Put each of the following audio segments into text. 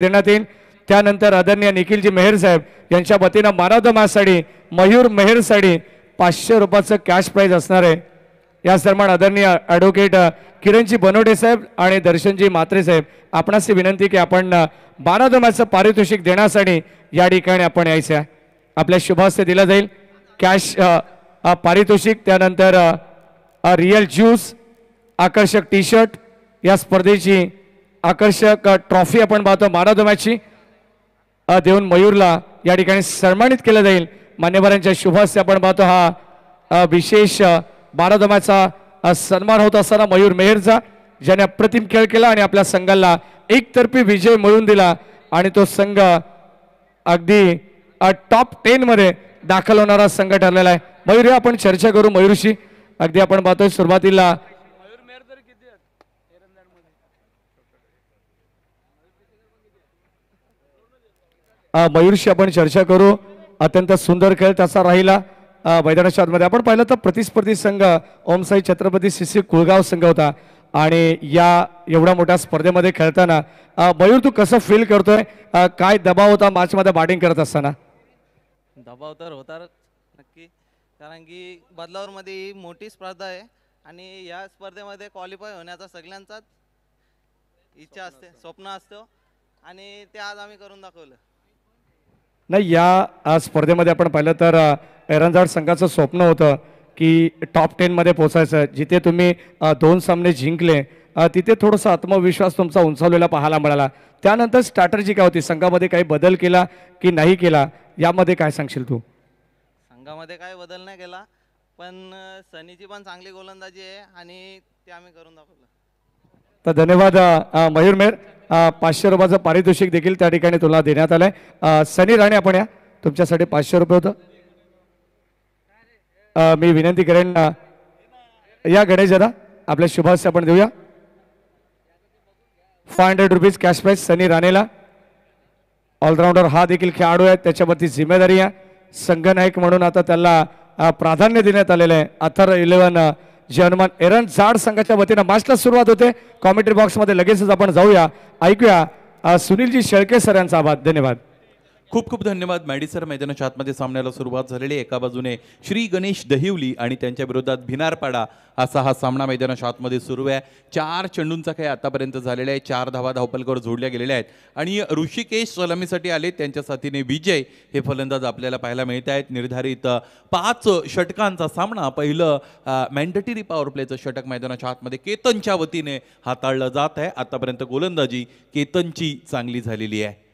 देण्यात येईल त्यानंतर आदरणीय निखिलजी मेहर साहेब यांच्या वतीनं मानवदमा साडी मयूर मेहेर साडी पाचशे रुपयाचं कॅश प्राईज असणार आहे याच दरम्यान आदरणीय ॲडव्होकेट किरणजी बनोडे साहेब आणि दर्शनजी मात्रे साहेब आपणास विनंती की आपण मानवदमाचं पारितोषिक देण्यासाठी या ठिकाणी आपण यायचं आपल्या शुभास्ते दिला जाईल कॅश पारितोषिक त्यानंतर रिअल ज्यूस आकर्षक टी शर्ट या स्पर्धेची आकर्षक ट्रॉफी आपण पाहतो मॅन देऊन मयूरला या ठिकाणी सन्मानित केलं जाईल मान्यवरांच्या शुभास्य आपण पाहतो हा विशेष बाराधमाचा सन्मान होत असताना मयूर मेहरचा ज्याने अप्रतिम खेळ केला आणि आपल्या संघाला एकतर्फी विजय मिळवून दिला आणि तो संघ अगदी टॉप टेनमध्ये दाखल होणारा संघ ठरलेला आहे मयूर आपण चर्चा करू मयूरशी अगदी आपण पाहतोय सुरुवातीला मयूरशी आपण चर्चा करू अत्यंत सुंदर खेळ त्याचा राहिला मैदानाच्या मध्ये आपण पाहिलं तर प्रतिस्पर्धी संघ ओमसाई छत्रपती शिसी कुळगाव संघ होता आणि या एवढ्या मोठ्या स्पर्धेमध्ये खेळताना मयूर तू कसं फील करतोय काय दबाव होता मध्ये बॅटिंग करत असताना दबाव तर होता नक्की कारण की बदलावरमध्ये ही मोठी स्पर्धा आहे आणि या स्पर्धेमध्ये क्वालिफाय होण्याचा सगळ्यांचाच इच्छा असते स्वप्न असतो आणि ते आज आम्ही करून दाखवलं नाही या स्पर्धेमध्ये आपण पाहिलं तर एरंजाड संघाचं स्वप्न होतं की टॉप टेनमध्ये पोचायचं जिथे तुम्ही दोन सामने जिंकले तिथे थोडासा आत्मविश्वास तुमचा उंचावलेला पाहायला मिळाला त्यानंतर स्ट्रॅटर्जी काय होती संघामध्ये काही बदल केला की नाही केला यामध्ये काय सांगशील तू संघामध्ये काय बदल नाही केला पण सनीची पण चांगली गोलंदाजी आहे आणि ते आम्ही करून दाखवलं तर धन्यवाद मयूर मेर पाचशे रुपयाचं पारितोषिक देखील त्या ठिकाणी तुला देण्यात आलंय सनी राणे आपण या तुमच्यासाठी पाचशे रुपये होतं मी विनंती करेन या गणेश दादा आपल्या शुभास आपण देऊया five hundred rupees cash prize Sunny राणेला ऑलराऊंडर हा देखील खेळाडू आहे त्याच्यावरती जिम्मेदारी आहे संघनायक म्हणून आता त्याला प्राधान्य देण्यात आलेलं आहे अथर इलेव्हन जे हनुमान एरन जाड संघाच्या वतीनं मास्टला सुरुवात होते कॉमेंट्री बॉक्समध्ये लगेचच आपण जाऊया ऐकूया सुनीलजी शेळके सर यांचा आभार धन्यवाद खूप खूप धन्यवाद मॅडिसर मैदानाच्या आतमध्ये सामन्याला सुरुवात झालेली एका बाजूने श्री गणेश दहिवली आणि त्यांच्या विरोधात भिनारपाडा असा हा सामना मैदानाच्या आतमध्ये सुरू आहे चार चेंडूंचा काय आतापर्यंत झालेला आहे चार धावा धावपलकर जोडल्या गेलेल्या आहेत आणि ऋषिकेश सलामीसाठी आले त्यांच्या साथीने विजय हे फलंदाज आपल्याला पाहायला मिळत आहेत निर्धारित पाच षटकांचा सामना पहिलं मॅन्डेटरी पॉवर प्लेचं षटक मैदानाच्या आतमध्ये केतनच्या वतीने हाताळलं जात आहे आतापर्यंत गोलंदाजी केतनची चांगली झालेली आहे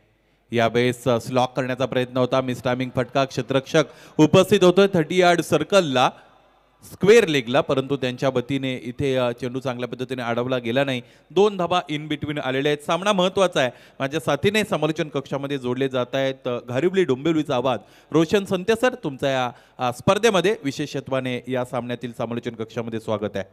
यावेळेस स्लॉक करण्याचा प्रयत्न होता मिस टायमिंग फटका क्षेत्रक्षक उपस्थित होतोय थर्टी यार्ड सर्कलला स्क्वेअर लेगला परंतु त्यांच्या वतीने इथे चेंडू चांगल्या पद्धतीने अडवला गेला नाही दोन धाबा इन बिटवीन आलेले आहेत सामना महत्त्वाचा आहे माझ्या साथीने समालोचन कक्षामध्ये जोडले जात आहेत घारिवली डोंबिवलीचा आवाज रोशन संत्या सर तुमचा या स्पर्धेमध्ये विशेषत्वाने या सामन्यातील समालोचन कक्षामध्ये स्वागत आहे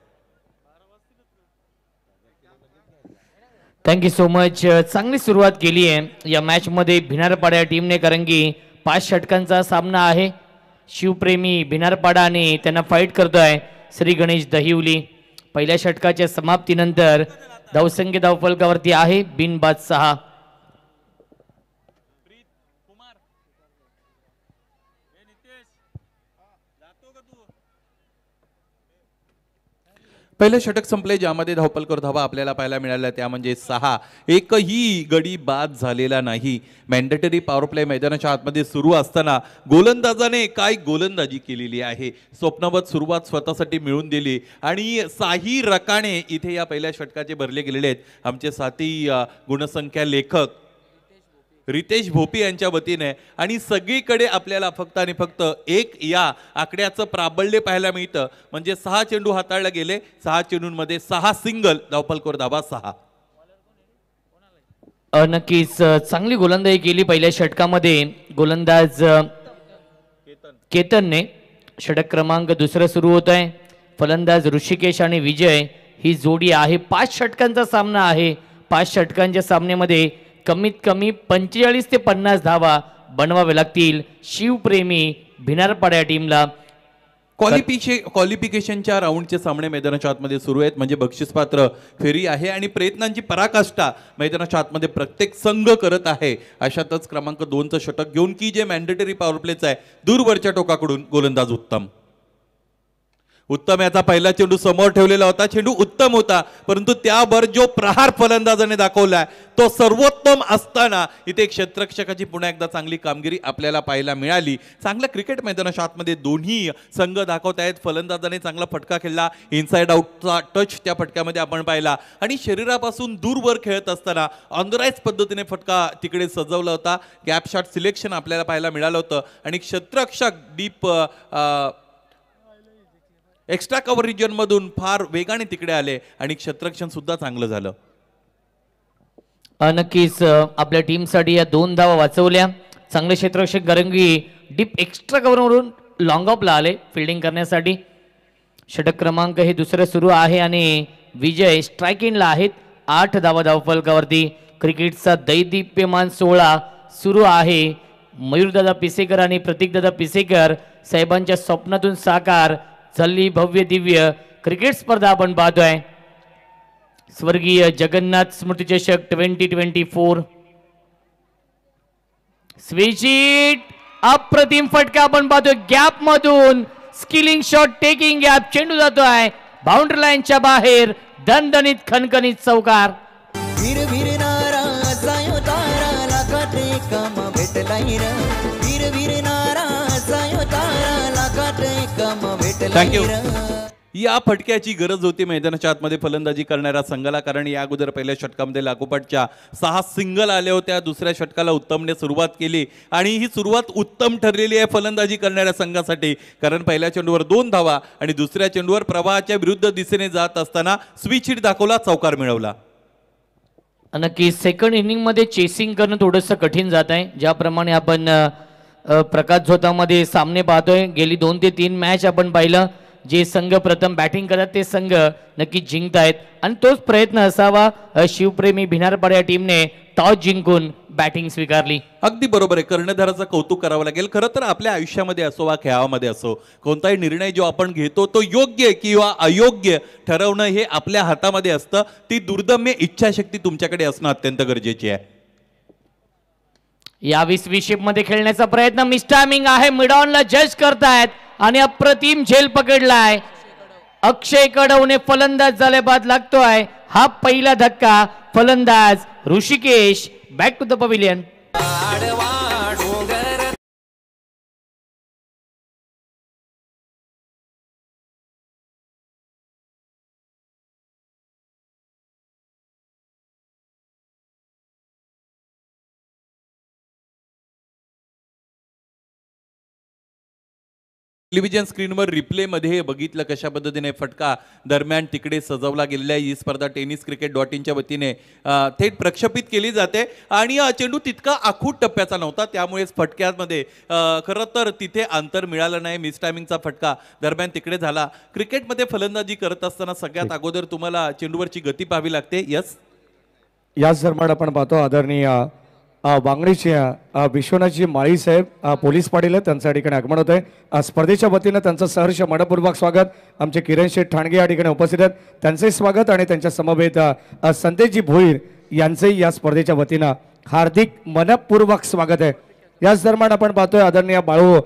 थँक्यू सो मच चांगली सुरुवात केली आहे या मॅचमध्ये भिनारपाडा या टीमने कारण की पाच षटकांचा सामना आहे शिवप्रेमी भिनारपाडाने त्यांना फाईट करतो आहे श्री गणेश दहिवली पहिल्या षटकाच्या समाप्तीनंतर धावसंख्य धावफलकावरती आहे बिनबाद सहा पहिले षटक संपले ज्यामध्ये धावपलकर धावा आपल्याला पाहायला मिळाल्या त्या म्हणजे सहा एकही गडी बाद झालेला नाही मॅन्डेटरी पॉवर प्ले मैदानाच्या आतमध्ये सुरू असताना गोलंदाजाने काय गोलंदाजी केलेली आहे स्वप्नवत सुरुवात स्वतःसाठी मिळून दिली आणि साही रकाने इथे या पहिल्या षटकाचे भरले गेलेले आहेत आमचे साथी गुणसंख्या लेखक रितेश भोपी यांच्या वतीने आणि सगळीकडे आपल्याला फक्त आणि फक्त एक या आकड्याचं प्राबल्य पाहायला मिळतं म्हणजे सहा चेंडू हाताळले गेले सहा चेंडूंमध्ये सहा सिंगल धावपलकोर धाबा सहा नक्कीच चांगली गोलंदाजी केली पहिल्या षटकामध्ये गोलंदाज केतनने षटक क्रमांक दुसरं सुरू होत आहे फलंदाज ऋषिकेश आणि विजय ही जोडी आहे पाच षटकांचा सामना आहे पाच षटकांच्या सामन्यामध्ये कमीत कमी पंचेचाळीस ते पन्नास धावा बनवावे लागतील शिवप्रेमी भिनारपाड्या टीमला क्वालिफिके क्वालिफिकेशनच्या राऊंडचे सामने मैदानाच्या आतमध्ये सुरू आहेत म्हणजे बक्षीसपात्र फेरी आहे आणि प्रयत्नांची पराकाष्ठा मैदानाच्या आतमध्ये प्रत्येक संघ करत आहे अशातच क्रमांक दोनचं षटक घेऊन की जे मॅन्डेटरी पॉवर प्लेच आहे दूरवरच्या टोकाकडून गोलंदाज उत्तम उत्तम याचा पहिला चेंडू समोर ठेवलेला होता चेंडू उत्तम होता परंतु त्यावर जो प्रहार फलंदाजाने दाखवलाय तो सर्वोत्तम असताना इथे क्षेत्रक्षकाची पुन्हा एकदा चांगली कामगिरी आपल्याला पाहायला मिळाली चांगलं क्रिकेट मैदानाच्या आतमध्ये दोन्ही संघ दाखवत आहेत फलंदाजाने चांगला फटका खेळला इनसाइड आउटचा टच त्या फटक्यामध्ये आपण पाहिला आणि शरीरापासून दूरवर खेळत असताना ऑनराईज पद्धतीने फटका तिकडे सजवला होता गॅप शॉट सिलेक्शन आपल्याला पाहायला मिळालं होतं आणि क्षेत्रक्षक डीप एक्स्ट्रा कव्हर रिजनमधून फार वेगाने तिकडे आले आणि क्षेत्रक्षण सुद्धा चांगलं झालं नक्कीच आपल्या टीमसाठी या दोन धावा वाचवल्या चांगले क्षेत्ररक्षक गरंगी डीप एक्स्ट्रा कव्हरवरून लॉंग ऑफला आले फिल्डिंग करण्यासाठी षटक क्रमांक हे दुसरं सुरू आहे आणि विजय स्ट्राईक इनला आहेत आठ धावा धावफलकावरती क्रिकेटचा दैदिप्यमान सोहळा सुरू आहे मयूरदादा पिसेकर आणि प्रतीकदादा पिसेकर साहेबांच्या स्वप्नातून साकार झाली भव्य दिव्य क्रिकेट स्पर्धा आपण पाहतोय स्वर्गीय जगन्नाथ चषक ट्वेंटी ट्वेंटी फोर स्विचिट अप्रतिम फटका आपण पाहतोय गॅप मधून स्किलिंग शॉट टेकिंग गॅप चेंडू जातोय बाउंड्री लाईनच्या बाहेर दणदणीत खनखणीत चौकार थँक्यू या फटक्याची गरज होती मैदानाच्या आतमध्ये फलंदाजी करणाऱ्या संघाला कारण या अगोदर पहिल्या षटकामध्ये लागोपाठच्या सहा सिंगल आल्या होत्या दुसऱ्या षटकाला उत्तमने सुरुवात केली आणि ही सुरुवात उत्तम ठरलेली आहे फलंदाजी करणाऱ्या संघासाठी कारण पहिल्या चेंडूवर दोन धावा आणि दुसऱ्या चेंडूवर प्रवाहाच्या विरुद्ध दिशेने जात असताना स्विच हिट दाखवला चौकार मिळवला नक्की सेकंड इनिंगमध्ये चेसिंग करणं थोडंसं कठीण जात आहे ज्याप्रमाणे आपण प्रकाश झोतामध्ये सामने पाहतोय गेली दोन ते तीन मॅच आपण पाहिलं जे संघ प्रथम बॅटिंग करतात ते संघ नक्की आहेत आणि तोच प्रयत्न असावा शिवप्रेमी भिनारपाड टीमने टॉस जिंकून बॅटिंग स्वीकारली अगदी बरोबर आहे कर्णधाराचं कौतुक करावं लागेल खरं तर आपल्या आयुष्यामध्ये असो वा खेळामध्ये असो कोणताही निर्णय जो आपण घेतो तो योग्य किंवा अयोग्य ठरवणं हे आपल्या हातामध्ये असतं ती दुर्दम्य इच्छाशक्ती तुमच्याकडे असणं अत्यंत गरजेची आहे या मध्ये खेळण्याचा प्रयत्न मिस्टामिंग आहे मिडॉनला जज करतायत आणि अप्रतिम झेल पकडलाय अक्षय कडवणे फलंदाज झाल्याबाद लागतोय हा पहिला धक्का फलंदाज Rishikesh back to the pavilion television स्क्रीनवर रिप्लेमध्ये बघितलं कशा पद्धतीने फटका दरम्यान तिकडे सजवला गेलेल्या ही स्पर्धा टेनिस क्रिकेट डॉट इनच्या वतीने थेट प्रक्षेपित केली जाते आणि चेंडू तितका आखूट टप्प्याचा नव्हता त्यामुळेच फटक्यामध्ये खरं तर तिथे अंतर मिळालं नाही मिस टायमिंगचा फटका दरम्यान तिकडे झाला क्रिकेटमध्ये फलंदाजी करत असताना सगळ्यात अगोदर तुम्हाला चेंडूवरची गती पाहावी लागते यस याच धर्माड आपण पाहतो आदरणीय बांगडीची विश्वनाथजी माळी साहेब पोलीस पाटील आहेत त्यांचं या ठिकाणी आगमन होत आहे स्पर्धेच्या वतीनं त्यांचं सहर्ष मनपूर्वक स्वागत आमचे किरण शेठ ठाणगे या ठिकाणी उपस्थित आहेत त्यांचंही स्वागत आणि त्यांच्या समवेत संतेशजी भोईर यांचंही या स्पर्धेच्या वतीनं हार्दिक मनपूर्वक स्वागत आहे याच दरम्यान आपण पाहतोय आदरणीय बाळू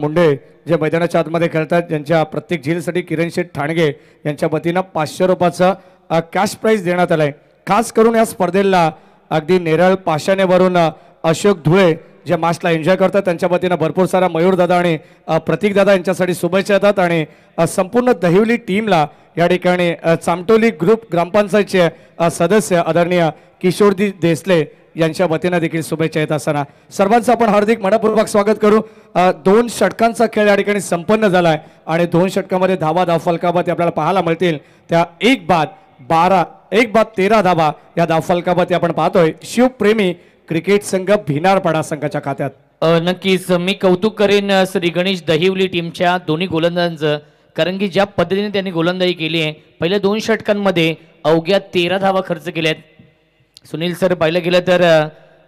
मुंडे जे मैदानाच्या आतमध्ये खेळतात ज्यांच्या प्रत्येक झेलसाठी किरण शेठ ठाणगे यांच्या वतीनं पाचशे रुपयाचं कॅश प्राईज देण्यात आला आहे खास करून या स्पर्धेला अगदी नेरळ पाशाने भरून अशोक धुळे जे मास्टला एन्जॉय करतात त्यांच्या वतीनं भरपूर सारा मयूरदादा आणि प्रतीकदादा यांच्यासाठी शुभेच्छा येतात आणि संपूर्ण दहिवली टीमला या ठिकाणी चामटोली ग्रुप ग्रामपंचायतचे सदस्य आदरणीय किशोरदी देसले यांच्या वतीनं देखील शुभेच्छा येत असताना सर्वांचं आपण हार्दिक मनपूर्वक स्वागत करू दोन षटकांचा खेळ या ठिकाणी संपन्न झाला आहे आणि दोन षटकामध्ये धावा धाव फलकाबाद आपल्याला पाहायला मिळतील त्या एक बाद बारा एक बाद तेरा धावा या धावफलकामध्ये आपण पाहतोय शिवप्रेमी क्रिकेट संघ भिनारपणा संघाच्या खात्यात नक्कीच मी कौतुक करेन श्री गणेश दहिवली टीमच्या दोन्ही गोलंदाजांचं कारण की ज्या पद्धतीने त्यांनी गोलंदाजी केली आहे पहिल्या दोन षटकांमध्ये अवघ्या तेरा धावा खर्च केल्या आहेत सुनील सर पाहिलं गेलं तर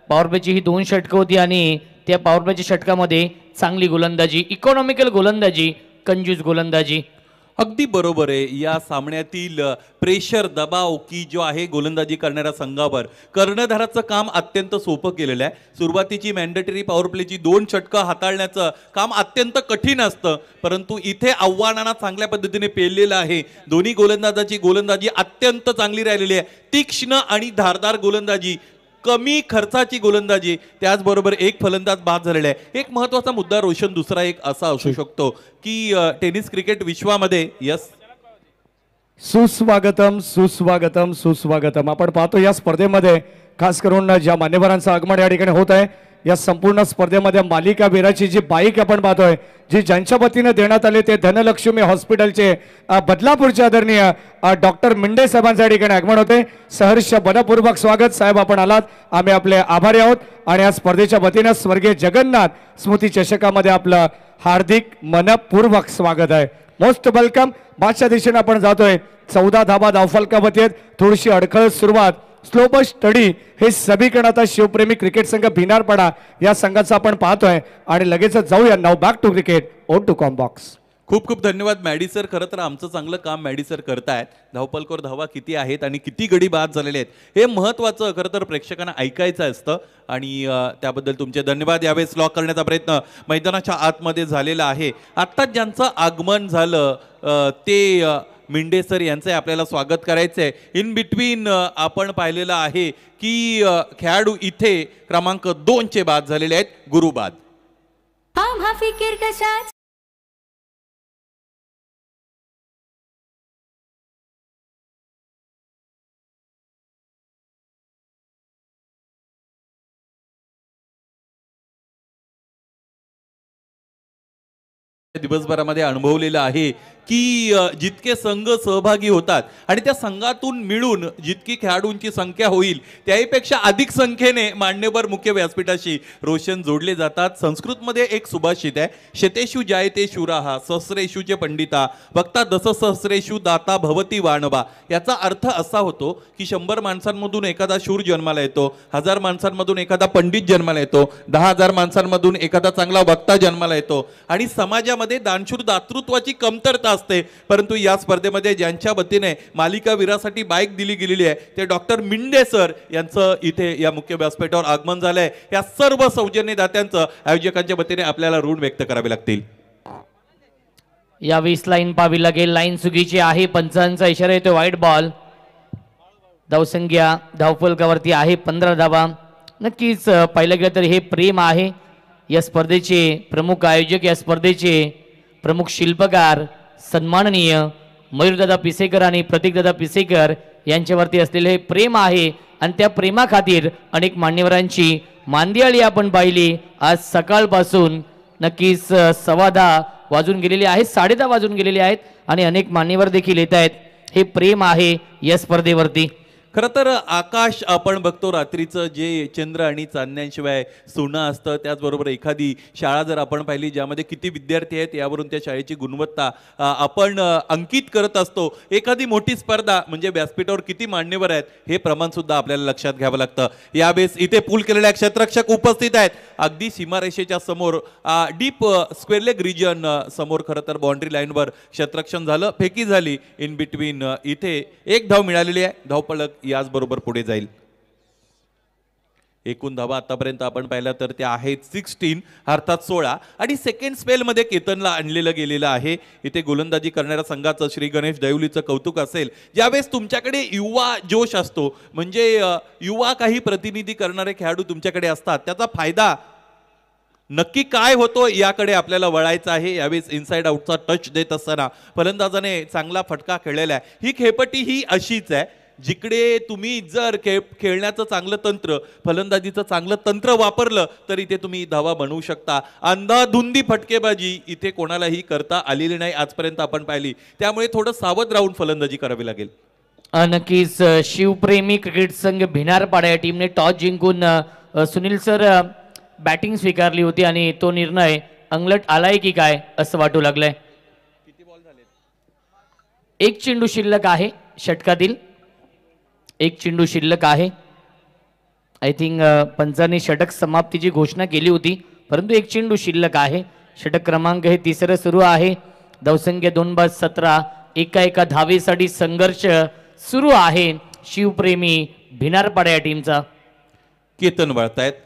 पॉवरप्लेची ही दोन षटकं होती आणि त्या पॉवरप्लेच्या षटकामध्ये चांगली गोलंदाजी इकॉनॉमिकल गोलंदाजी कंजूस गोलंदाजी अगदी बरोबर आहे या सामन्यातील प्रेशर दबाव की जो आहे गोलंदाजी करणाऱ्या संघावर कर्णधाराचं काम अत्यंत सोपं केलेलं आहे सुरुवातीची मॅन्डेटरी पॉवर प्लेची दोन षटकं हाताळण्याचं काम अत्यंत कठीण असतं परंतु इथे आव्हानांना चांगल्या पद्धतीने पेललेलं आहे दोन्ही गोलंदाजाची गोलंदाजी अत्यंत चांगली राहिलेली आहे तीक्ष्ण आणि धारदार गोलंदाजी कमी खर्चाची गोलंदाजी त्याचबरोबर एक फलंदाज बाद झालेला आहे एक महत्वाचा मुद्दा रोशन दुसरा एक असा असू शकतो की टेनिस क्रिकेट विश्वामध्ये यस सुस्वागतम सुस्वागतम सुस्वागतम आपण पाहतो या स्पर्धेमध्ये खास करून ज्या मान्यवरांचं आगमन या ठिकाणी होत आहे या संपूर्ण स्पर्धेमध्ये मालिका बिराची जी बाईक आपण पाहतोय जी ज्यांच्या वतीनं देण्यात आले ते धनलक्ष्मी हॉस्पिटलचे बदलापूरचे आदरणीय डॉक्टर मिंडे साहेबांच्या ठिकाणी आगमन होते सहर्ष मनपूर्वक स्वागत साहेब आपण आलात आम्ही आपले आभारी आहोत आणि या स्पर्धेच्या वतीनं स्वर्गीय जगन्नाथ स्मृती चषकामध्ये आपलं हार्दिक मनपूर्वक स्वागत आहे मोस्ट वेलकम बादशा दिशेनं आपण जातोय चौदा धाबा धावफलकावती आहेत थोडीशी अडखळ सुरुवात स्लोबर स्टडी हे समीकरण आता शिवप्रेमी क्रिकेट संघ भिनार पडा या संघाचं आपण पाहतोय आणि लगेचच जाऊया now back to cricket on two com खूप खूप धन्यवाद मॅडी सर खरं तर आमचं चांगलं काम मॅडी सर करतायत धावपलकोर धावा किती आहेत आणि किती गडी बाद झालेले आहेत हे महत्त्वाचं खरं तर प्रेक्षकांना ऐकायचं असतं आणि त्याबद्दल तुमचे धन्यवाद यावेळेस लॉक करण्याचा प्रयत्न मैदानाच्या आतमध्ये झालेला आहे आत्ताच ज्यांचं आगमन झालं ते मिंडे सर यांचं आपल्याला स्वागत करायचं इन बिटवीन आपण पाहिलेलं आहे की खेळाडू इथे क्रमांक चे बाद झालेले आहेत गुरुबाद दिवसभरामध्ये अनुभवलेलं आहे की जितके संघ सहभागी होतात आणि त्या संघातून मिळून जितकी खेळाडूंची संख्या होईल त्याहीपेक्षा अधिक संख्येने मान्यवर मुख्य व्यासपीठाशी रोशन जोडले जातात संस्कृतमध्ये एक सुभाषित आहे शतेषु जायते शुराहा सहस्रेशू जे पंडिता वक्ता सहस्रेशू दाता भवती वाणवा याचा अर्थ असा होतो की शंभर माणसांमधून एखादा शूर जन्माला येतो हजार माणसांमधून एखादा पंडित जन्माला येतो दहा हजार माणसांमधून एखादा चांगला वक्ता जन्माला येतो आणि समाजामध्ये दानशूर दातृत्वाची कमतरता असते परंतु या स्पर्धेमध्ये ज्यांच्या वतीने मालिकावीरासाठी बाईक दिली गेलेली आहे ते डॉक्टर मिंडे सर यांचं इथे या मुख्य व्यासपीठावर आगमन झालं आहे या सर्व सौजन्यदात्यांचं आयोजकांच्या वतीने आपल्याला ऋण व्यक्त करावे लागतील या वीस लाईन पावी लागेल लाईन चुकीची आहे पंचांचा इशारा येतो व्हाईट बॉल धावसंख्या धावफुलकावरती आहे पंधरा धावा नक्कीच पाहिलं गेलं तर हे प्रेम आहे या स्पर्धेचे प्रमुख आयोजक या स्पर्धेचे प्रमुख शिल्पकार सन्माननीय मयूरदादा पिसेकर आणि प्रतीकदादा पिसेकर यांच्यावरती असलेले हे प्रेम आहे आणि त्या प्रेमाखातीर अनेक मान्यवरांची मांदियाळी आपण पाहिली आज सकाळपासून नक्कीच सव्वा दहा वाजून गेलेली आहेत साडे दहा वाजून गेलेली आहेत आणि अनेक मान्यवर देखील येत आहेत हे प्रेम आहे या स्पर्धेवरती खरं तर आकाश आपण बघतो रात्रीचं जे चंद्र आणि चांदण्यांशिवाय सोनं असतं त्याचबरोबर एखादी शाळा जर आपण पाहिली ज्यामध्ये किती विद्यार्थी आहेत यावरून त्या शाळेची गुणवत्ता आपण अंकित करत असतो एखादी मोठी स्पर्धा म्हणजे व्यासपीठावर किती मान्यवर आहेत हे प्रमाणसुद्धा आपल्याला लक्षात घ्यावं लागतं यावेळेस इथे पूल केलेल्या क्षेत्ररक्षक उपस्थित आहेत अगदी सीमारेषेच्या समोर डीप स्क्वेअरलेग रिजन समोर खरं तर बाउंड्री लाईनवर क्षेत्रक्षण झालं फेकी झाली इन बिटवीन इथे एक धाव मिळालेली आहे धावपळक याचबरोबर पुढे जाईल एकूण धावा आतापर्यंत आपण पाहिला तर त्या आहेत सिक्स्टीन अर्थात सोळा आणि सेकंड स्पेलमध्ये केतनला आणलेलं गेलेलं आहे इथे गोलंदाजी करणाऱ्या संघाचं श्री गणेश दैवलीचं कौतुक असेल ज्यावेळेस तुमच्याकडे युवा जोश असतो म्हणजे युवा काही प्रतिनिधी करणारे खेळाडू तुमच्याकडे असतात त्याचा फायदा नक्की काय होतो याकडे आपल्याला वळायचं आहे यावेळेस इनसाइड आउटचा टच देत असताना फलंदाजाने चांगला फटका खेळलेला आहे ही खेपटी ही अशीच आहे जिकडे तुम्ही जर खेळ खेळण्याचं चांगलं तंत्र फलंदाजीचं चांगलं तंत्र वापरलं तर इथे तुम्ही धावा बनवू शकता अंधाधुंदी फटकेबाजी इथे कोणालाही करता आलेली नाही आजपर्यंत आपण पाहिली त्यामुळे थोडं सावध राहून फलंदाजी करावी लागेल नक्कीच शिवप्रेमी क्रिकेट संघ भिनारपाडा या टीमने टॉस जिंकून सुनील सर बॅटिंग स्वीकारली होती आणि तो निर्णय अंगलट आलाय की काय असं वाटू लागलंय एक चेंडू शिल्लक आहे षटकातील एक चेंडू शिल्लक आहे आय थिंक पंचाने षटक समाप्तीची घोषणा केली होती परंतु एक चेंडू शिल्लक आहे षटक क्रमांक हे तिसरं सुरू आहे धावसंख्या दोन बाज सतरा एका एका धावेसाठी संघर्ष सुरू आहे शिवप्रेमी भिनारपाडा या टीमचा केतन आहेत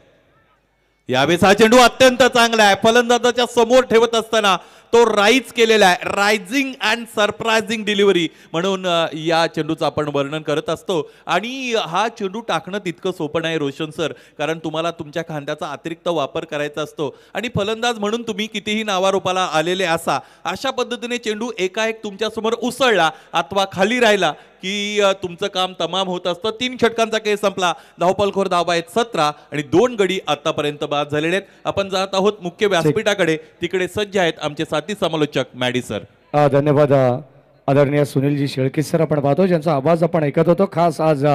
यावेळेस हा चेंडू अत्यंत चांगला आहे फलंदाजाच्या समोर ठेवत असताना तो राईज केलेला आहे रायझिंग अँड सरप्रायझिंग डिलिव्हरी म्हणून या चेंडूचं आपण वर्णन करत असतो आणि हा चेंडू टाकणं तितकं सोपं नाही रोशन सर कारण तुम्हाला तुमच्या खांद्याचा अतिरिक्त वापर करायचा असतो आणि फलंदाज म्हणून तुम्ही कितीही नावारूपाला आलेले असा अशा पद्धतीने चेंडू एकाएक तुमच्यासमोर उसळला अथवा खाली राहिला की तुमचं काम तमाम होत असतं तीन षटकांचा केस संपला धावपालखोर धावा आहेत सतरा आणि दोन गडी आतापर्यंत बाद झालेले आहेत आपण जात आहोत मुख्य व्यासपीठाकडे तिकडे सज्ज आहेत आमचे साथी समालोचक मॅडी सर धन्यवाद आदरणीय सुनीलजी शेळके सर आपण पाहतो ज्यांचा आवाज आपण ऐकत होतो खास आज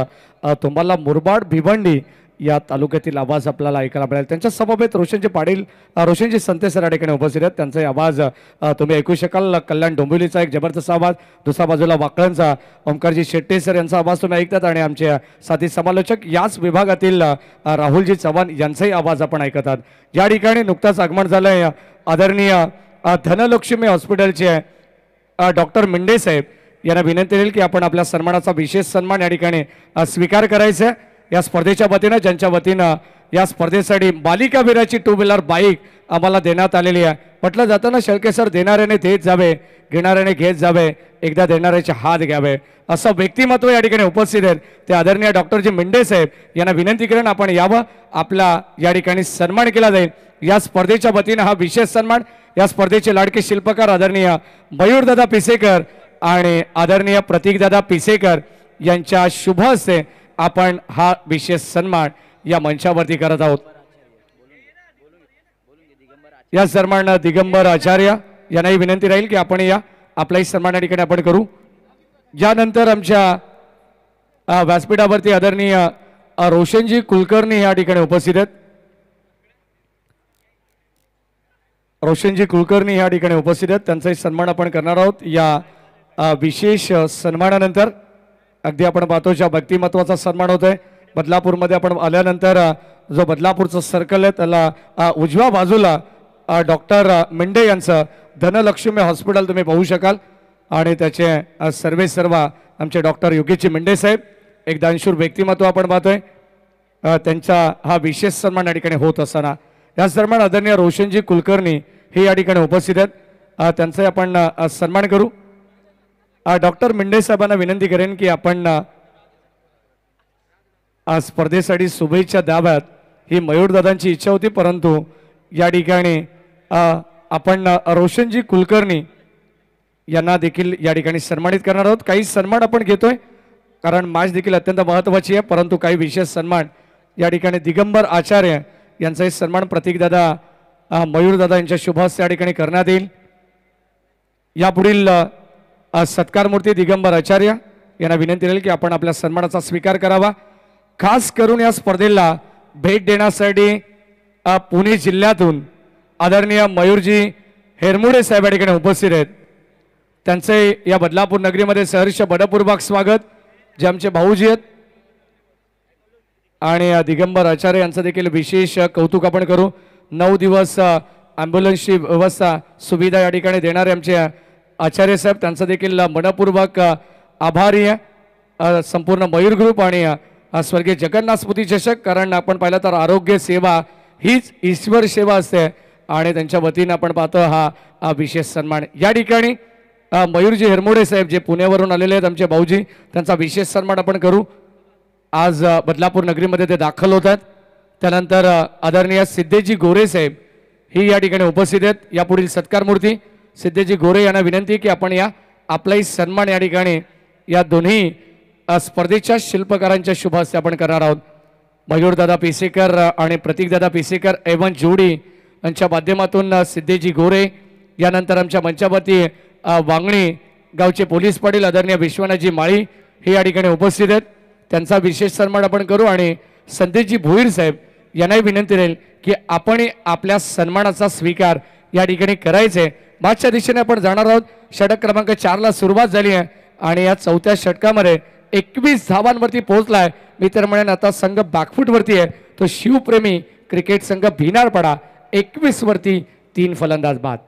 तुम्हाला मुरबाड भिवंडी या तालुक्यातील आवाज आपल्याला ऐकायला मिळेल त्यांच्या समवेत रोशनजी पाटील रोशनजी संते सर या ठिकाणी उपस्थित आहेत त्यांचाही आवाज तुम्ही ऐकू शकाल कल्याण डोंबिवलीचा एक जबरदस्त आवाज दुसऱ्या बाजूला वाकळांचा ओमकारजी शेट्टे सर यांचा आवाज तुम्ही ऐकतात आणि आमचे साथी समालोचक याच विभागातील राहुलजी चव्हाण यांचाही आवाज आपण ऐकतात या ठिकाणी नुकताच आगमन झालं आहे आदरणीय धनलक्ष्मी हॉस्पिटलचे डॉक्टर मिंडे साहेब यांना विनंती येईल की आपण आपल्या सन्मानाचा विशेष सन्मान या ठिकाणी स्वीकार करायचा आहे या स्पर्धेच्या वतीनं ज्यांच्या वतीनं या स्पर्धेसाठी मालिका विराची टू व्हीलर बाईक आम्हाला देण्यात आलेली आहे म्हटलं जाताना शेळके सर देणाऱ्याने देत जावे घेणाऱ्याने घेत जावे एकदा देणाऱ्याचे हात घ्यावे असं व्यक्तिमत्व या ठिकाणी उपस्थित आहेत ते आदरणीय डॉक्टर जे मिंडे साहेब यांना विनंती करेन आपण यावं आपला या ठिकाणी सन्मान केला जाईल या स्पर्धेच्या वतीनं हा विशेष सन्मान या स्पर्धेचे लाडके शिल्पकार आदरणीय मयूरदादा पिसेकर आणि आदरणीय प्रतीकदादा पिसेकर यांच्या शुभ हस्ते आपण हा विशेष सन्मान या मंचावरती करत आहोत या सन्मान दिगंबर आचार्य यांनाही विनंती राहील की आपण या आपलाही सन्मान या ठिकाणी आपण करू यानंतर आमच्या व्यासपीठावरती आदरणीय रोशनजी कुलकर्णी या ठिकाणी उपस्थित आहेत रोशनजी कुलकर्णी या ठिकाणी उपस्थित आहेत त्यांचाही सन्मान आपण करणार आहोत या विशेष सन्मानानंतर अगदी आपण पाहतो ज्या भक्तिमत्वाचा सन्मान होतोय बदलापूरमध्ये आपण आल्यानंतर जो बदलापूरचं सर्कल आहे त्याला उजव्या बाजूला डॉक्टर मेंढे यांचं धनलक्ष्मी हॉस्पिटल तुम्ही पाहू शकाल आणि त्याचे सर्वे सर्व आमचे डॉक्टर योगीजी मेंढे साहेब एक दानशूर व्यक्तिमत्व आपण पाहतोय त्यांचा हा विशेष सन्मान या ठिकाणी होत असताना याच दरम्यान आदरणीय रोशनजी कुलकर्णी हे या ठिकाणी उपस्थित आहेत त्यांचाही आपण सन्मान करू डॉक्टर मिंडे साहेबांना विनंती करेन की आपण स्पर्धेसाठी शुभेच्छा द्याव्यात ही मयूरदादांची इच्छा होती परंतु या ठिकाणी आपण रोशनजी कुलकर्णी यांना देखील या ठिकाणी सन्मानित करणार आहोत काही सन्मान आपण घेतोय कारण माझ देखील अत्यंत महत्वाची आहे परंतु काही विशेष सन्मान या ठिकाणी दिगंबर आचार्य यांचाही सन्मान प्रतीकदादा मयूरदादा यांच्या शुभास या ठिकाणी करण्यात येईल यापुढील सत्कारमूर्ती दिगंबर आचार्य यांना विनंती राहील की आपण आपल्या सन्मानाचा स्वीकार करावा खास करून या स्पर्धेला भेट देण्यासाठी पुणे जिल्ह्यातून आदरणीय मयूरजी हेरमुडे साहेब या ठिकाणी उपस्थित आहेत त्यांचे या बदलापूर नगरीमध्ये सहर्ष बडपूर्वक स्वागत जे आमचे भाऊजी आहेत आणि दिगंबर आचार्य यांचं देखील विशेष कौतुक आपण करू नऊ दिवस ॲम्ब्युलन्सची व्यवस्था सुविधा या ठिकाणी देणारे आमच्या आचार्य साहेब त्यांचा देखील मनपूर्वक आभारी आहे संपूर्ण मयूर ग्रुप आणि स्वर्गीय जगन्नाथ स्मृती चषक कारण आपण पाहिलं तर आरोग्य सेवा हीच ईश्वर सेवा असते आणि त्यांच्या वतीनं आपण पाहतो हा विशेष सन्मान या ठिकाणी मयूरजी हेरमोडे साहेब जे पुण्यावरून आलेले आहेत आमचे भाऊजी त्यांचा विशेष सन्मान आपण करू आज बदलापूर नगरीमध्ये ते दाखल होत आहेत त्यानंतर आदरणीय सिद्धेजी गोरे साहेब ही या ठिकाणी उपस्थित आहेत यापुढील सत्कारमूर्ती सिद्धेजी गोरे यांना विनंती की आपण या आपलाही सन्मान या ठिकाणी या दोन्ही स्पर्धेच्या शिल्पकारांच्या शुभास्या आपण करणार आहोत मयूरदादा पिसेकर आणि प्रतीकदादा पिसेकर एवन जोडी यांच्या माध्यमातून सिद्धेजी गोरे यानंतर आमच्या मंचापती वांगणी गावचे पोलीस पाटील आदरणीय विश्वनाथजी माळी हे या ठिकाणी उपस्थित आहेत त्यांचा विशेष सन्मान आपण करू आणि संदेशजी भोईर साहेब यांनाही विनंती राहील की आपण आपल्या सन्मानाचा स्वीकार या ठिकाणी करायचे आहे मागच्या दिशेने आपण जाणार आहोत षटक क्रमांक चारला सुरुवात झाली आहे आणि या चौथ्या षटकामध्ये एकवीस धावांवरती पोहोचलाय आहे मी तर म्हणेन आता संघ वरती आहे तो शिवप्रेमी क्रिकेट संघ भिनारपाडा एकवीसवरती तीन फलंदाज बाद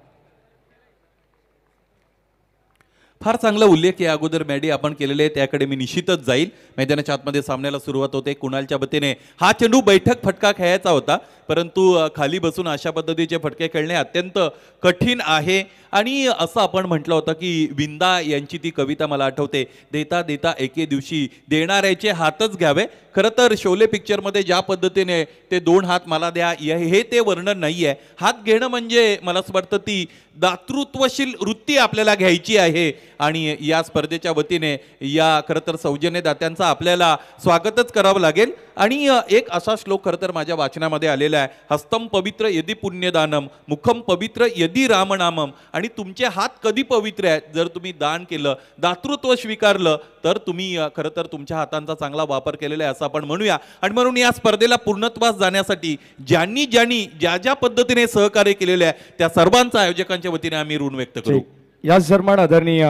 फार चांगला उल्लेख या अगोदर मॅडी आपण केलेले त्याकडे मी निश्चितच जाईल मैदानाच्या आतमध्ये सामन्याला सुरुवात होते कुणालच्या वतीने हा चेंडू बैठक फटका खेळायचा होता परंतु खाली बसून अशा पद्धतीचे फटके खेळणे अत्यंत कठीण आहे आणि असं आपण म्हटलं होतं की विंदा यांची ती कविता मला आठवते देता देता एके दिवशी देणाऱ्याचे हातच घ्यावे खरं तर शोले पिक्चरमध्ये ज्या पद्धतीने ते दोन हात मला द्या हे ते वर्णन नाही आहे हात घेणं म्हणजे मला असं वाटतं ती दातृत्वशील वृत्ती आपल्याला घ्यायची आहे आणि या स्पर्धेच्या वतीने या खरं तर सौजन्य आपल्याला स्वागतच करावं लागेल आणि एक असा श्लोक खरं तर माझ्या वाचनामध्ये आलेला आहे हस्तम पवित्र यदी पुण्यदानम मुखम पवित्र यदी रामनामम आणि तुमचे हात कधी पवित्र आहेत जर तुम्ही दान केलं दातृत्व स्वीकारलं तर तुम्ही खरं तर तुमच्या हातांचा चांगला वापर केलेला आहे असं आपण म्हणूया आणि म्हणून या स्पर्धेला पूर्णत्वास जाण्यासाठी ज्यांनी ज्यांनी ज्या ज्या पद्धतीने सहकार्य केलेले आहे त्या सर्वांचा आयोजकांच्या वतीने आम्ही ऋण व्यक्त करू याच सन्मान आदरणीय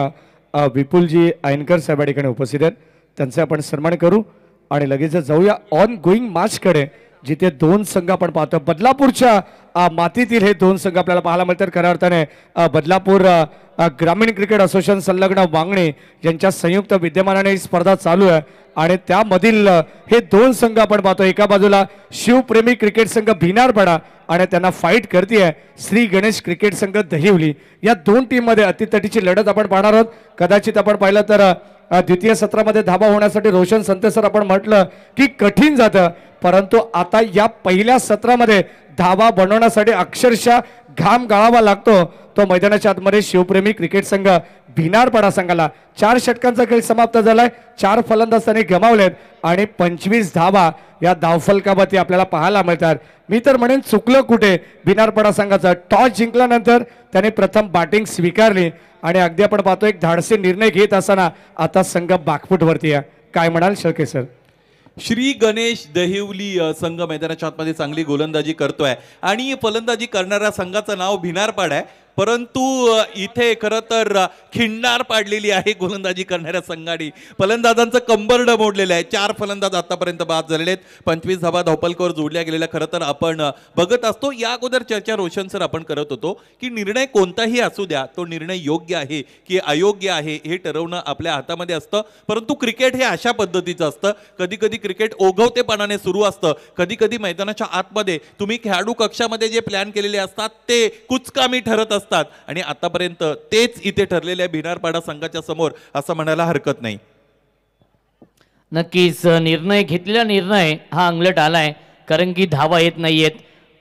विपुलजी आयनकर साहेब या ठिकाणी उपस्थित आहेत त्यांचे आपण सन्मान करू आणि लगेच जाऊया ऑन गोईंग मार्चकडे जिथे दोन संघ आपण पाहतो बदलापूरच्या मातीतील हे दोन संघ आपल्याला पाहायला मिळतात खऱ्या अर्थाने बदलापूर ग्रामीण क्रिकेट असोसिएशन संलग्न वांगणे यांच्या संयुक्त विद्यमानाने ही स्पर्धा चालू आहे आणि त्यामधील हे दोन संघ आपण पाहतो एका बाजूला शिवप्रेमी क्रिकेट संघ भिनारपडा आणि त्यांना फाईट करते श्री गणेश क्रिकेट संघ दहिवली या दोन टीममध्ये अतितटीची लढत आपण पाहणार आहोत कदाचित आपण पाहिलं तर द्वितीय सत्रामध्ये धाबा होण्यासाठी रोशन संते सर आपण म्हटलं की कठीण जातं परंतु आता या पहिल्या सत्रामध्ये धाबा बनवण्यासाठी अक्षरशः घाम गाळावा लागतो तो मैदानाच्या आतमध्ये शिवप्रेमी क्रिकेट संघ भिनारपडा संघाला चार षटकांचा खेळ समाप्त झालाय चार फलंदाजांनी गमावलेत आणि पंचवीस धावा या धावफलकाबाबती आपल्याला पाहायला मिळतात मी तर म्हणेन चुकलं कुठे भिनारपडा संघाचा टॉस जिंकल्यानंतर त्याने प्रथम बॅटिंग स्वीकारली आणि अगदी आपण पाहतो एक धाडसे निर्णय घेत असताना आता संघ बाकफूटवरती आहे काय म्हणाल शळके सर श्री गणेश दहिवली संघ मैदानाच्या आतमध्ये चांगली गोलंदाजी करतोय आणि फलंदाजी करणाऱ्या संघाचं नाव भिनारपाड आहे परंतु इथे खरं तर खिंडार पाडलेली आहे गोलंदाजी करणाऱ्या संघाडी फलंदाजांचं कंबरड मोडलेलं आहे चार फलंदाज आतापर्यंत बाद झालेले आहेत पंचवीस धाबा धोपलकर जोडल्या गेलेल्या खरं तर आपण बघत असतो या अगोदर चर्चा रोशन सर आपण करत होतो की निर्णय कोणताही असू द्या तो निर्णय योग्य आहे की अयोग्य आहे हे ठरवणं आपल्या हातामध्ये असतं परंतु क्रिकेट हे अशा पद्धतीचं असतं कधी कधी क्रिकेट ओघवतेपणाने सुरू असतं कधी कधी मैदानाच्या आतमध्ये तुम्ही खेळाडू कक्षामध्ये जे प्लॅन केलेले असतात ते कुचकामी ठरत असतात असतात आणि आतापर्यंत तेच इथे ठरलेल्या भिनारपाडा संघाच्या समोर असं म्हणायला हरकत नाही नक्कीच निर्णय घेतलेला निर्णय हा अंगलट आलाय कारण की धावा येत नाहीयेत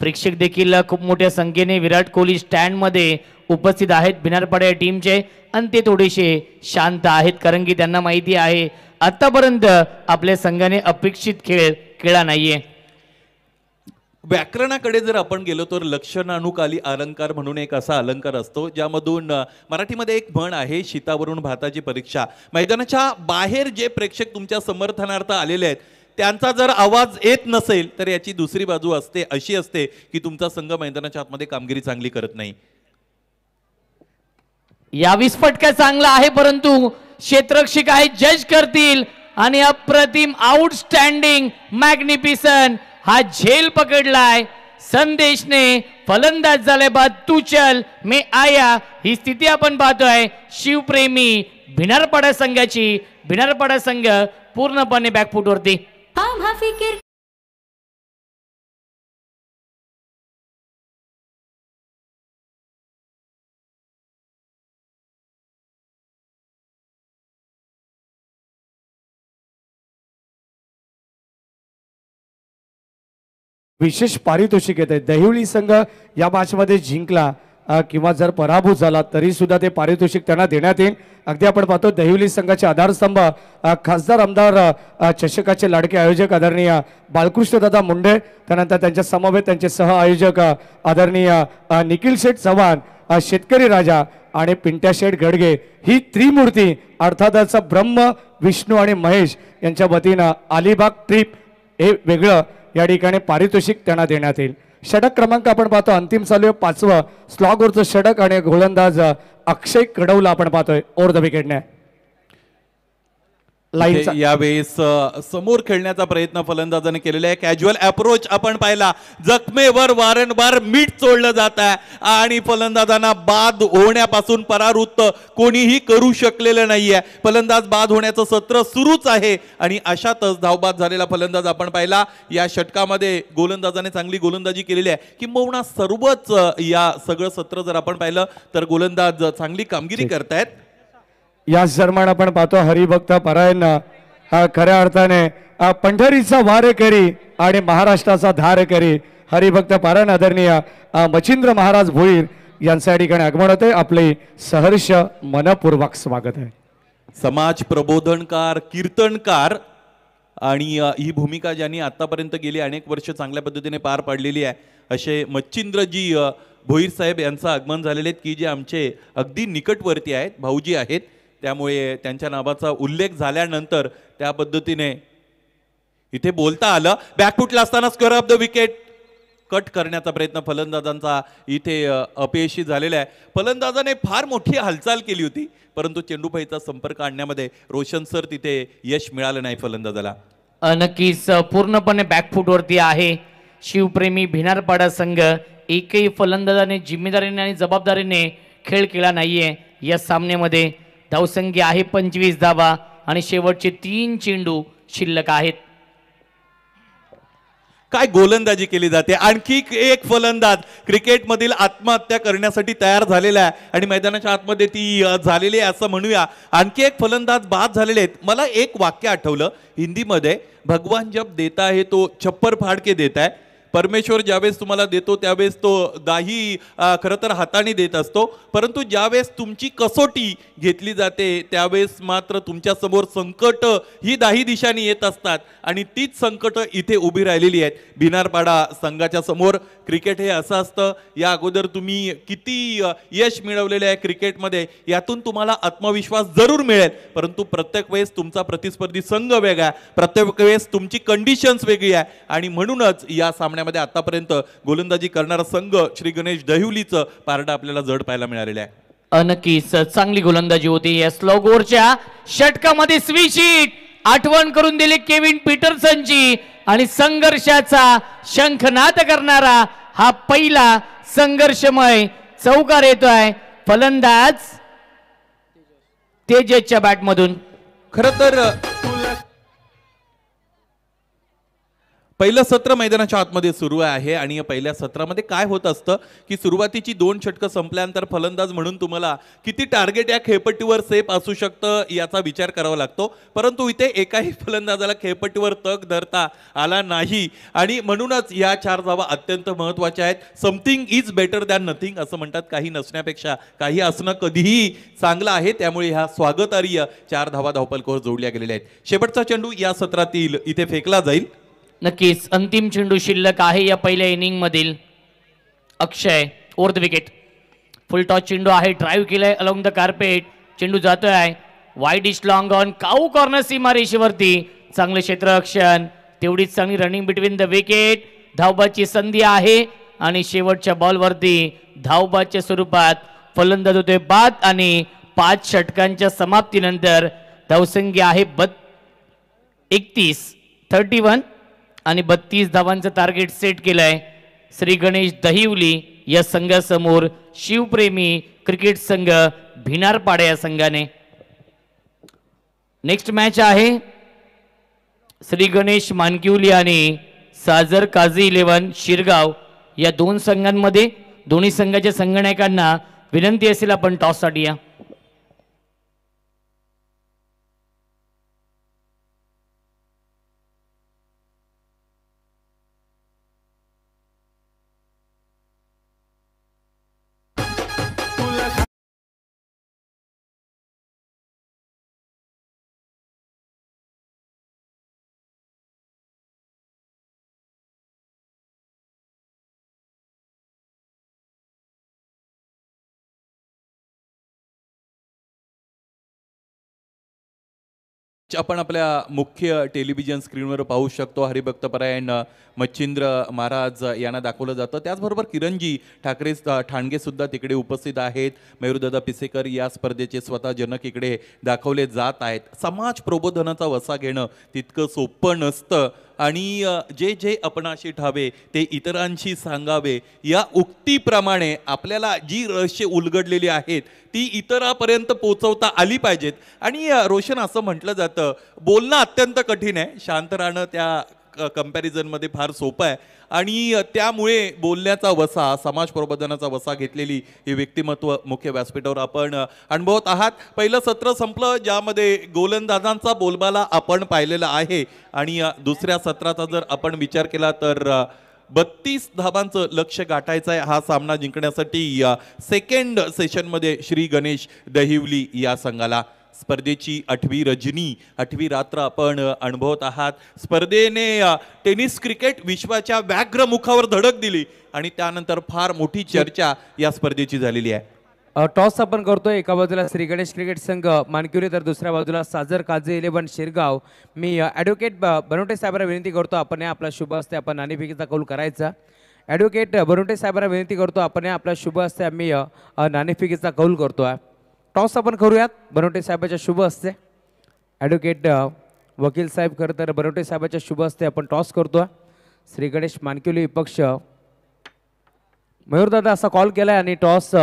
प्रेक्षक देखील खूप मोठ्या संख्येने विराट कोहली स्टँड मध्ये उपस्थित आहेत भिनारपाडा टीमचे आणि ते थोडेसे शांत आहेत कारण की त्यांना माहिती आहे आतापर्यंत आपल्या संघाने अपेक्षित खेळ खेळा नाहीये व्याकरणाकडे जर आपण गेलो तर लक्षणानुकाली अलंकार म्हणून एक असा अलंकार असतो ज्यामधून मराठीमध्ये एक म्हण आहे शीतावरून भाताची परीक्षा मैदानाच्या बाहेर जे प्रेक्षक तुमच्या समर्थनार्थ आलेले आहेत त्यांचा जर आवाज येत नसेल तर याची दुसरी बाजू असते अशी असते की तुमचा संघ मैदानाच्या आतमध्ये कामगिरी चांगली करत नाही या विस्फटका चांगला आहे परंतु क्षेत्रक्षिक आहे जज करतील आणि अप्रतिम आउटस्टँडिंग मॅग्निफिसन हा झेल पकडलाय संदेशने फलंदाज झाले बाद तू चल मी आया ही स्थिती आपण पाहतोय शिवप्रेमी भिनारपाडा संघाची भिनारपाडा संघ पूर्णपणे वरती विशेष पारितोषिक येत आहे दहिवली संघ या मॅचमध्ये जिंकला किंवा जर पराभूत झाला तरी सुद्धा ते पारितोषिक त्यांना देण्यात येईल अगदी आपण पाहतो दहिवली संघाचे आधारस्तंभ खासदार आमदार चषकाचे लाडके आयोजक आदरणीय बालकृष्णदादा मुंडे त्यानंतर त्यांच्या समवेत त्यांचे सह आयोजक आदरणीय निखिल शेठ चव्हाण शेतकरी राजा आणि पिंट्या शेठ गडगे ही त्रिमूर्ती अर्थातच ब्रह्म विष्णू आणि महेश यांच्या वतीनं अलिबाग ट्रीप हे वेगळं या ठिकाणी पारितोषिक त्यांना देण्यात येईल षडक क्रमांक आपण पाहतो अंतिम चालू आहे पाचवं स्लॉगवरचं षटक आणि गोलंदाज अक्षय कडवला आपण पाहतोय ओर द विकेटने लाईन यावेळेस समोर खेळण्याचा प्रयत्न फलंदाजाने केलेला आहे कॅज्युअल अप्रोच आपण पाहिला जखमेवर वारंवार मीठ चोळलं जात आहे आणि फलंदाजांना बाद होण्यापासून परावृत्त कोणीही करू शकलेलं नाहीये फलंदाज बाद होण्याचं सत्र सुरूच आहे आणि अशातच धावबाद झालेला फलंदाज आपण पाहिला या षटकामध्ये गोलंदाजाने चांगली गोलंदाजी केलेली आहे किंबहुना सर्वच या सगळं सत्र जर आपण पाहिलं तर गोलंदाज चांगली कामगिरी करतायत या दरम्यान आपण पाहतो हरिभक्त पारायण हा खऱ्या अर्थाने पंढरीचा वारेकरी आणि महाराष्ट्राचा धारकरी हरिभक्त पारायण आदरणीय मच्छिंद्र महाराज भोईर यांच्या ठिकाणी आगमन होते आपले सहर्ष मनपूर्वक स्वागत आहे समाज प्रबोधनकार कीर्तनकार आणि ही भूमिका ज्यांनी आतापर्यंत गेली अनेक वर्ष चांगल्या पद्धतीने पार पाडलेली आहे असे मच्छिंद्रजी भोईर साहेब यांचं आगमन झालेले आहेत की जे आमचे अगदी निकटवर्ती आहेत भाऊजी आहेत त्यामुळे त्यांच्या नावाचा उल्लेख झाल्यानंतर त्या पद्धतीने इथे बोलता आलं बॅकफुटला असताना square off the wicket cut करण्याचा प्रयत्न फलंदाजांचा इथे अपयशी झालेला आहे फलंदाजाने फार मोठी हालचाल केली होती परंतु चेंडूपाईचा संपर्क आणण्यामध्ये रोशन सर तिथे यश मिळालं नाही फलंदाजाला नक्कीच पूर्णपणे बॅकफुटवरती आहे शिवप्रेमी भिनारपाडा संघ एकही फलंदाजाने जिम्मेदारीने आणि जबाबदारीने खेळ केला नाहीये या सामन्यामध्ये धावसंख्या आहे पंचवीस धावा आणि शेवटचे तीन चेंडू शिल्लक आहेत काय गोलंदाजी केली जाते आणखी एक फलंदाज क्रिकेटमधील आत्महत्या करण्यासाठी तयार झालेला आहे आणि मैदानाच्या आतमध्ये ती झालेली आहे असं म्हणूया आणखी एक फलंदाज बाद झालेले आहेत मला एक वाक्य आठवलं हिंदीमध्ये भगवान जप देता है तो छप्पर फाडके देत आहे परमेश्वर ज्यावेळेस तुम्हाला देतो त्यावेळेस तो दाही खरं तर हाताने देत असतो परंतु ज्यावेळेस तुमची कसोटी घेतली जाते त्यावेळेस मात्र तुमच्यासमोर संकट ही दाही दिशाने येत असतात आणि तीच संकट इथे उभी राहिलेली आहेत भिनारपाडा संघाच्या समोर क्रिकेट हे असं असतं या अगोदर तुम्ही किती यश मिळवलेले आहे क्रिकेटमध्ये यातून तुम्हाला आत्मविश्वास जरूर मिळेल परंतु प्रत्येक वेळेस तुमचा प्रतिस्पर्धी संघ वेगळा प्रत्येक वेळेस तुमची कंडिशन्स वेगळी आहे आणि म्हणूनच या सामने सामन्यामध्ये आतापर्यंत गोलंदाजी करणारा संघ श्री गणेश दहिवलीचं पारडा आपल्याला जड पाहायला मिळालेला आहे नक्कीच चांगली गोलंदाजी होती या स्लोगोरच्या षटकामध्ये स्वीशीट आठवण करून दिली केविन पीटरसनची आणि संघर्षाचा शंखनाद करणारा हा पहिला संघर्षमय चौकार येतोय फलंदाज बॅट बॅटमधून खर तर पहिलं सत्र मैदानाच्या आतमध्ये सुरू आहे आणि या पहिल्या सत्रामध्ये काय होत असतं की सुरुवातीची दोन षटकं संपल्यानंतर फलंदाज म्हणून तुम्हाला किती टार्गेट या खेळपट्टीवर सेफ असू शकतं याचा विचार करावा लागतो परंतु इथे एकाही फलंदाजाला खेळपट्टीवर तग धरता आला नाही आणि म्हणूनच या चार जावा अत्यंत महत्त्वाच्या आहेत something is better than nothing असं म्हणतात काही नसण्यापेक्षा काही असणं कधीही चांगलं आहे त्यामुळे ह्या स्वागतार्य चार धावा धावपलकोर जोडल्या गेलेल्या आहेत शेवटचा चेंडू या सत्रातील इथे फेकला जाईल नक्कीच अंतिम चेंडू शिल्लक आहे या पहिल्या इनिंग मधील Akshay the wicket full toss चेंडू आहे ड्राईव्ह केलाय अलॉंग द कार्पेट चेंडू जातोय आहे wide ish long on cow corner सीमा चांगले क्षेत्र क्षेत्ररक्षण तेवढीच चांगली रनिंग बिटवीन द विकेट धावबाची संधी आहे आणि शेवटच्या बॉलवरती धावबाच्या स्वरूपात फलंदाज होते बाद आणि पाच षटकांच्या समाप्तीनंतर धावसंख्या आहे बत् एकतीस थर्टी वन आणि बत्तीस धावांचं टार्गेट सेट केलंय श्री गणेश दहिवली या संघासमोर शिवप्रेमी क्रिकेट संघ भिनारपाडा या संघाने नेक्स्ट मॅच आहे श्री गणेश मानकिवली आणि साजर काझी इलेवन शिरगाव या दोन संघांमध्ये दोन्ही संघाच्या संगणकांना विनंती असेल आपण टॉससाठी या आपण आपल्या मुख्य टेलिव्हिजन स्क्रीनवर पाहू शकतो हरिभक्त परायण मच्छिंद्र महाराज यांना दाखवलं जातं त्याचबरोबर किरणजी ठाकरे ठाणगेसुद्धा तिकडे उपस्थित आहेत मेरूदादा पिसेकर या स्पर्धेचे स्वतः जनक इकडे दाखवले जात आहेत समाज प्रबोधनाचा वसा घेणं तितकं सोपं नसतं आणि जे जे अपणाशी ठावे ते इतरांशी सांगावे या उक्तीप्रमाणे आपल्याला जी रहस्य उलगडलेली आहेत ती इतरापर्यंत पोचवता आली पाहिजेत आणि रोशन असं म्हटलं जातं बोलणं अत्यंत कठीण आहे शांत राहणं त्या कंपॅरिझनमध्ये फार सोपं आहे आणि त्यामुळे बोलण्याचा वसा समाज प्रबोधनाचा वसा घेतलेली हे व्यक्तिमत्व मुख्य व्यासपीठावर आपण अनुभवत आहात पहिलं सत्र संपलं ज्यामध्ये गोलंदाजांचा बोलबाला आपण पाहिलेला आहे आणि दुसऱ्या सत्राचा जर आपण विचार केला तर बत्तीस धाबांचं लक्ष गाठायचं आहे हा सामना जिंकण्यासाठी सेकंड सेशनमध्ये श्री गणेश दहिवली या संघाला स्पर्धेची आठवी रजनी आठवी रात्र आपण अनुभवत आहात स्पर्धेने टेनिस क्रिकेट विश्वाच्या व्याघ्र मुखावर धडक दिली आणि त्यानंतर फार मोठी चर्चा या स्पर्धेची झालेली आहे टॉस आपण करतोय एका बाजूला श्री गणेश क्रिकेट संघ मानकिवरे तर दुसऱ्या बाजूला साजर काजे इलेव्हन शिरगाव मी ॲडव्होकेट बनोटे साहेबांना विनंती करतो आपण आपला शुभ असते आपण नाणेफेकीचा कौल करायचा ॲडव्होकेट बनोटे साहेबांना विनंती करतो आपण आपला शुभ असते आम्ही नाणेफेकीचा कौल करतो आहे टॉस आपण करूयात बनवटे साहेबाच्या शुभ असते ॲडव्होकेट वकील साहेब खरं तर बनवटे साहेबाच्या शुभ असते आपण टॉस करतो श्री गणेश मानकिवली विपक्ष मयूरदादा असा कॉल केला आहे आणि टॉस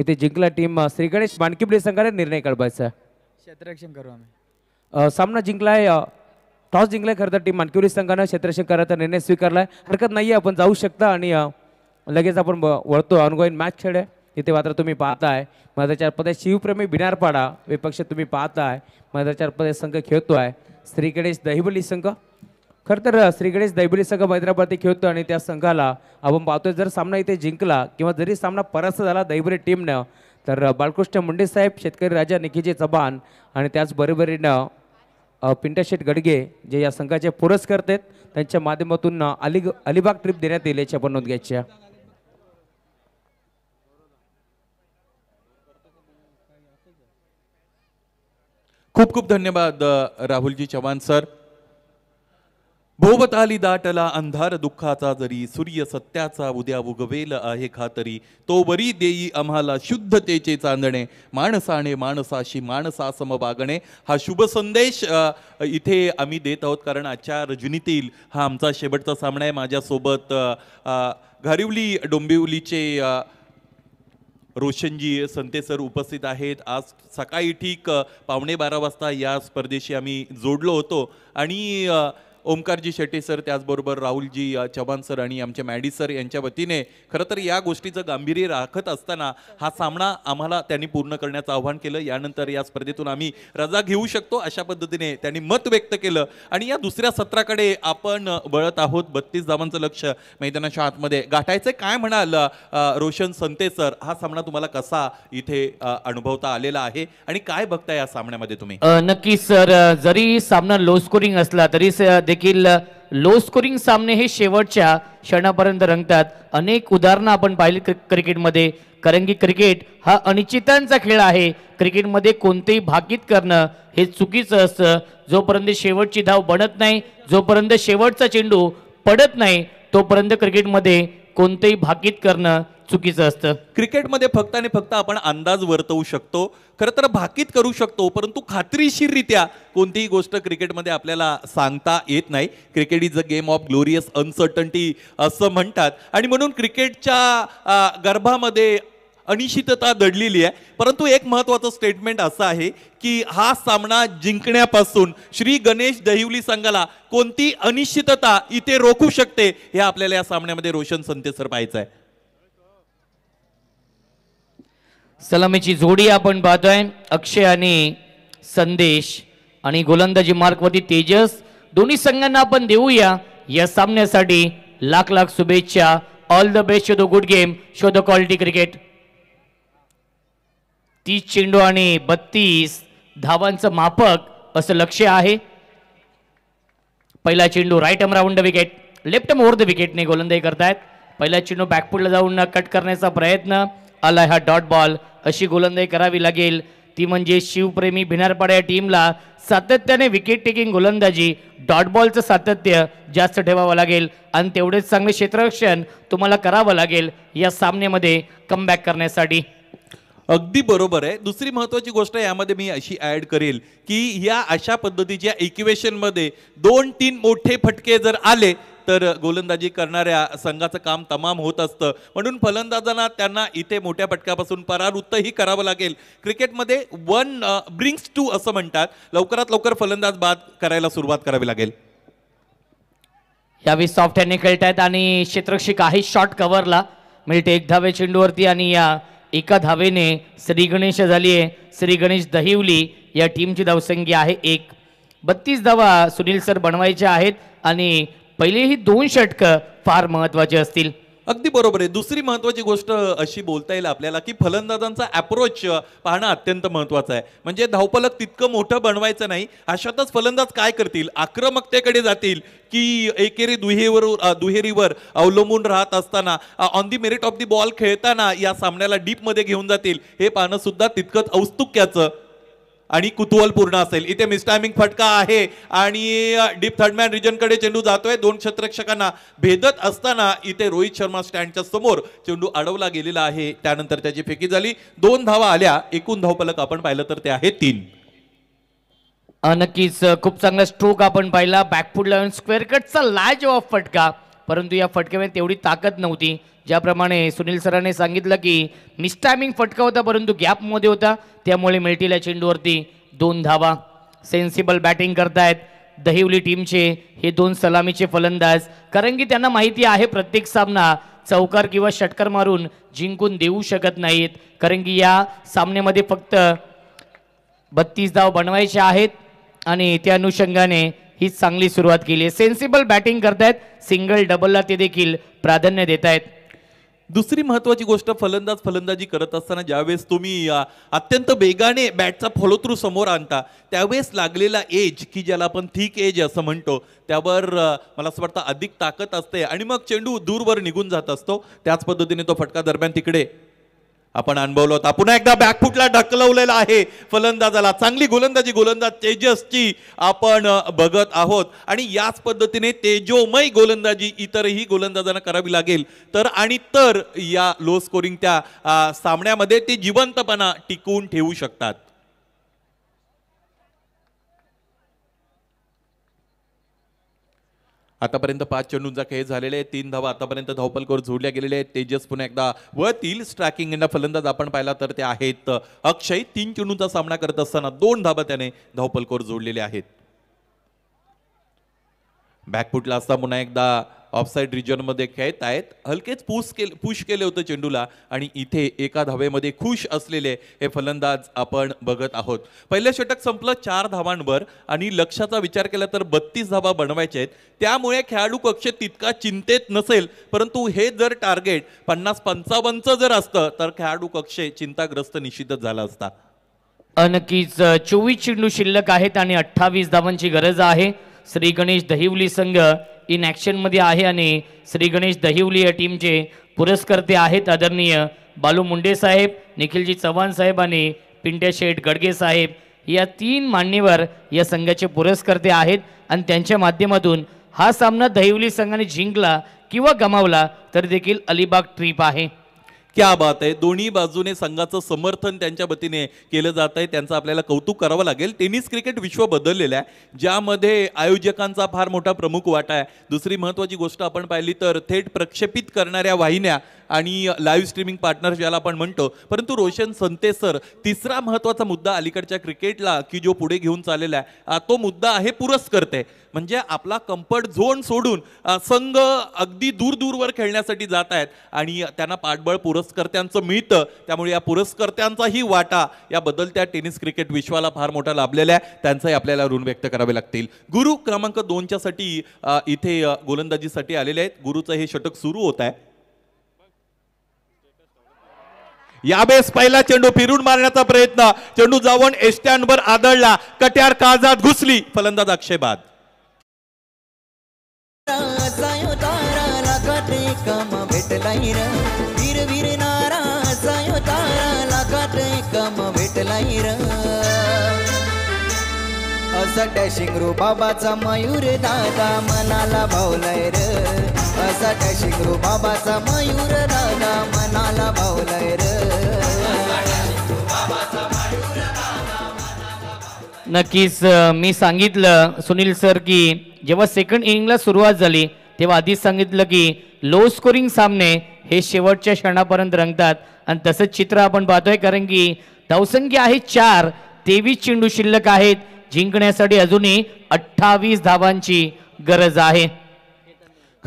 इथे जिंकला टीम श्री गणेश मानकिवली संघाने निर्णय कळवायचा क्षेत्ररक्षण करू आम्ही सामना जिंकलाय टॉस जिंकलाय खरं तर टीम मानकिवली संघानं क्षेत्ररक्षण करायचा निर्णय स्वीकारलाय हरकत नाही आहे आपण जाऊ शकता आणि लगेच आपण वळतो अनुभवीन मॅच खेळ आहे इथे मात्र तुम्ही पाहताय माझ्या पदे शिवप्रेमी बिनारपाडा विपक्ष तुम्ही पाहताय माझ्या पदे संघ खेळतो आहे श्री गणेश दहिबली संघ खरं तर श्री गणेश संघ मैद्राबादने खेळतो आणि त्या संघाला आपण पाहतोय जर सामना इथे जिंकला किंवा जरी सामना परास्त झाला दहिबली टीमनं तर बाळकृष्ण मुंडे साहेब शेतकरी राजा निखिजी चव्हाण आणि त्याचबरोबरीनं पिंटाशेठ गडगे जे या संघाचे पुरस्कर्ते आहेत त्यांच्या माध्यमातून अलिग अलिबाग ट्रिप देण्यात येईल याची आपण नोंद घ्यायची आहे खूप खूप धन्यवाद राहुलजी चव्हाण सर भोवत दाटला अंधार दुःखाचा जरी सूर्य सत्याचा उद्या उगवेल आहे खातरी तो वरी देई आम्हाला शुद्धतेचे चांदणे माणसाने माणसाशी माणसासम वागणे हा शुभ संदेश इथे आम्ही देत आहोत कारण आजच्या रजनीतील हा आमचा शेवटचा सामना आहे माझ्यासोबत घारिवली डोंबिवलीचे रोशनजी संते सर उपस्थित आहेत आज सकाळी ठीक पावणे बारा वाजता या स्पर्धेशी आम्ही जोडलो होतो आणि ओमकारजी शेट्टी सर त्याचबरोबर राहुलजी चव्हाण सर आणि आमचे मॅडी सर यांच्या वतीने खरं तर या गोष्टीचं गांभीर्य राखत असताना हा सामना आम्हाला त्यांनी पूर्ण करण्याचं आव्हान केलं यानंतर या स्पर्धेतून आम्ही रजा घेऊ शकतो अशा पद्धतीने त्यांनी मत व्यक्त केलं आणि या दुसऱ्या सत्राकडे आपण वळत आहोत बत्तीस धावांचं लक्ष मैदानाच्या आतमध्ये गाठायचं काय म्हणाल रोशन संते सर हा सामना तुम्हाला कसा इथे अनुभवता आलेला आहे आणि काय बघता या सामन्यामध्ये तुम्ही नक्कीच सर जरी सामना लो स्कोरिंग असला तरी देखील लो स्कोरिंग सामने हे शेवटच्या क्षणापर्यंत रंगतात अनेक उदाहरणं आपण पाहिली क्रिकेटमध्ये कारण की क्रिकेट हा अनिश्चितांचा खेळ आहे क्रिकेटमध्ये कोणतेही भाकीत करणं हे चुकीचं असतं जोपर्यंत शेवटची धाव बनत नाही जोपर्यंत शेवटचा चेंडू पडत नाही तोपर्यंत क्रिकेटमध्ये कोणतेही भाकीत करणं चुकीचं असतं क्रिकेटमध्ये फक्त आणि फक्त आपण अंदाज वर्तवू शकतो खरं तर भाकीत करू शकतो परंतु खात्रीशीररित्या कोणतीही गोष्ट क्रिकेटमध्ये आपल्याला सांगता येत नाही cricket is a game of glorious uncertainty असं म्हणतात आणि म्हणून क्रिकेटच्या गर्भामध्ये अनिश्चितता दडलेली आहे परंतु एक महत्त्वाचं स्टेटमेंट असं आहे की हा सामना जिंकण्यापासून श्री गणेश दहिवली संघाला कोणती अनिश्चितता इथे रोखू शकते हे आपल्याला या सामन्यामध्ये रोशन संतेसर पाहायचं आहे सलामीची जोडी आपण पाहतोय अक्षय आणि संदेश आणि गोलंदाजी मार्कवरती तेजस दोन्ही संघांना आपण देऊया या सामन्यासाठी लाख लाख शुभेच्छा all the best show the good game show the quality cricket तीस चेंडू आणि बत्तीस धावांचं मापक असं लक्ष आहे पहिला चेंडू right arm round the wicket left arm over the विकेटने गोलंदाजी करतायत पहिला चेंडू बॅकफुटला जाऊन कट करण्याचा प्रयत्न आला हा डॉट बॉल अशी गोलंदाजी करावी लागेल ती म्हणजे शिवप्रेमी भिनारपाड्या टीमला सातत्याने विकेट टेकिंग गोलंदाजी डॉट बॉलचं सातत्य जास्त ठेवावं लागेल आणि तेवढेच चांगले क्षेत्ररक्षण तुम्हाला करावं लागेल या सामन्यामध्ये कमबॅक करण्यासाठी अगदी बरोबर आहे दुसरी महत्त्वाची गोष्ट यामध्ये मी अशी ॲड करेल की या अशा पद्धतीच्या इक्वेशनमध्ये दोन तीन मोठे फटके जर आले तर गोलंदाजी करणाऱ्या संघाचं काम तमाम होत असतं म्हणून फलंदाजांना त्यांना इथे मोठ्या फटक्यापासून परावृत्तही करावं लागेल क्रिकेटमध्ये वन ब्रिंग्स टू असं म्हणतात लवकरात लवकर फलंदाज बाद करायला सुरुवात करावी लागेल यावेळी सॉफ्ट खेळत खेळतायत आणि क्षेत्रक्षिक आहे शॉट कव्हरला मिळते एक धावे चेंडूवरती आणि या एका धावेने श्री गणेश झाली आहे श्री गणेश दहिवली या टीमची धावसंख्या आहे एक बत्तीस धावा सुनील सर बनवायचे आहेत आणि पहिले ही दोन षटकं फार महत्वाची असतील अगदी बरोबर आहे दुसरी महत्वाची गोष्ट अशी बोलता येईल आपल्याला की फलंदाजांचा अप्रोच पाहणं अत्यंत महत्वाचं आहे म्हणजे धावपलक तितकं मोठं बनवायचं नाही अशातच फलंदाज काय करतील आक्रमकतेकडे जातील की एकेरी दुहेरीवर दुहेरीवर अवलंबून राहत असताना on the merit of the ball खेळताना या सामन्याला डीपमध्ये घेऊन जातील हे पाहणं सुद्धा तितकंच औस्तुक्याचं आणि कुतूहलपूर्ण असेल इथे मिसटायमिंग फटका आहे आणि डीप थर्डमॅन रिजनकडे चेंडू जातोय दोन क्षेत्रक्षकांना भेदत असताना इथे रोहित शर्मा स्टँडच्या समोर चेंडू अडवला गेलेला आहे त्यानंतर त्याची फेकी झाली दोन धावा आल्या एकूण धावपलक आपण पाहिलं तर ते आहे तीन नक्कीच खूप चांगला स्ट्रोक आपण पाहिला बॅकफुट लावून स्क्वेअर कटचा लाज ऑफ फटका परंतु या फटक्यामध्ये तेवढी ताकद नव्हती ज्याप्रमाणे सुनील सरांनी सांगितलं की मिस्टायमिंग फटका होता परंतु गॅपमध्ये होता त्यामुळे मिळतील या चेंडूवरती दोन धावा सेन्सिबल बॅटिंग करतायत दहिवली टीमचे हे दोन सलामीचे फलंदाज कारण की त्यांना माहिती आहे प्रत्येक सामना चौकार किंवा षटकार मारून जिंकून देऊ शकत नाहीत कारण की या सामन्यामध्ये फक्त बत्तीस धाव बनवायचे आहेत आणि त्या अनुषंगाने ही चांगली सुरुवात केली आहे सेन्सिबल बॅटिंग करतायत सिंगल डबलला ते देखील प्राधान्य देत आहेत दुसरी महत्वाची गोष्ट फलंदाज फलंदाजी करत असताना ज्यावेळेस तुम्ही अत्यंत वेगाने बॅटचा फॉलो थ्रू समोर आणता त्यावेळेस लागलेला एज की ज्याला आपण थिक एज असं म्हणतो त्यावर मला असं वाटतं अधिक ताकद असते आणि मग चेंडू दूरवर निघून जात असतो त्याच पद्धतीने तो फटका दरम्यान तिकडे आपण अनुभवलो होता पुन्हा एकदा बॅकफुटला ढकलवलेला आहे फलंदाजाला चांगली गोलंदाजी गोलंदाज तेजसची आपण बघत आहोत आणि याच पद्धतीने तेजोमय गोलंदाजी इतरही गोलंदाजांना करावी लागेल तर आणि तर या लो स्कोरिंग त्या सामन्यामध्ये ते जिवंतपणा टिकवून ठेवू शकतात आतापर्यंत पाच चेंडूंचा खेळ झालेले आहे तीन धावा आतापर्यंत धावपलकोर जोडल्या गेलेले आहेत तेजस पुन्हा एकदा व तील स्ट्रॅकिंग फलंदाज आपण पाहिला तर ते आहेत अक्षय तीन चेंडूंचा सामना करत असताना दोन धावा त्याने धावपलखोर जोडलेले आहेत बॅकफुटला असता पुन्हा एकदा ऑफसाईड रिजनमध्ये खेळत आहेत हलकेच पुश केले पुश केले होते चेंडूला आणि इथे एका धावेमध्ये खुश असलेले हे फलंदाज आपण बघत आहोत पहिलं षटक संपलं चार धावांवर आणि लक्षाचा विचार केला तर बत्तीस धावा बनवायचे आहेत त्यामुळे खेळाडू कक्ष तितका चिंतेत नसेल परंतु हे जर टार्गेट पन्नास पंचावन्नचं जर असतं तर खेळाडू कक्षे चिंताग्रस्त निश्चितच झाला असता नक्कीच चोवीस चेंडू शिल्लक आहेत आणि अठ्ठावीस धावांची गरज आहे श्री गणेश दहिवली संघ इन ॲक्शनमध्ये आहे आणि श्री गणेश दहिवली या टीमचे पुरस्कर्ते आहेत आदरणीय बालू मुंडे साहेब निखिलजी चव्हाण साहेब आणि पिंट्या शेठ गडगे साहेब या तीन मान्यवर या संघाचे पुरस्कर्ते आहेत आणि त्यांच्या माध्यमातून हा सामना दहिवली संघाने जिंकला किंवा गमावला तर देखील अलिबाग ट्रीप आहे क्या बात आहे दोन्ही बाजूने संघाचं समर्थन त्यांच्या वतीने केलं जात आहे त्यांचं आपल्याला कौतुक करावं लागेल टेनिस क्रिकेट विश्व बदललेलं आहे ज्यामध्ये आयोजकांचा फार मोठा प्रमुख वाटा आहे दुसरी महत्त्वाची गोष्ट आपण पाहिली तर थेट प्रक्षेपित करणाऱ्या वाहिन्या आणि लाईव्ह स्ट्रीमिंग पार्टनर ज्याला आपण म्हणतो परंतु रोशन संते सर तिसरा महत्त्वाचा मुद्दा अलीकडच्या क्रिकेटला की जो पुढे घेऊन चाललेला आहे तो मुद्दा आहे पुरस्कर्ते म्हणजे आपला कम्फर्ट झोन सोडून संघ अगदी दूर दूरवर खेळण्यासाठी जात आहेत आणि त्यांना पाठबळ पुरस्कर्त्यांचं मिळतं त्यामुळे या पुरस्कर्त्यांचाही वाटा या बदलत्या टेनिस क्रिकेट विश्वाला फार मोठा लाभलेला आहे त्यांचाही आपल्याला ऋण व्यक्त करावे लागतील गुरु क्रमांक दोनच्या साठी इथे गोलंदाजीसाठी आलेले आहेत गुरुचं हे षटक सुरू होत आहे यावेळेस पहिला चेंडू फिरून मारण्याचा प्रयत्न चेंडू जावण एस्टँडवर आदळला कट्यार काळजात घुसली फलंदाज आक्षेपात वीर वीर नारा सायो तारा कम र असा डॅशिंग बाबाचा मयूर दादा मनाला भावलाय र असा डॅशिंग रो बाबाचा मयूर दादा मनाला भावलाय र नक्कीच मी सांगितलं सुनील सर की जेव्हा सेकंड इनिंगला सुरुवात झाली तेव्हा आधीच सांगितलं की लो स्कोरिंग सामने हे शेवटच्या क्षणापर्यंत रंगतात आणि तसंच चित्र आपण पाहतोय कारण की धावसंख्या आहे चार तेवीस चेंडू शिल्लक आहेत जिंकण्यासाठी अजूनही अठ्ठावीस धावांची गरज आहे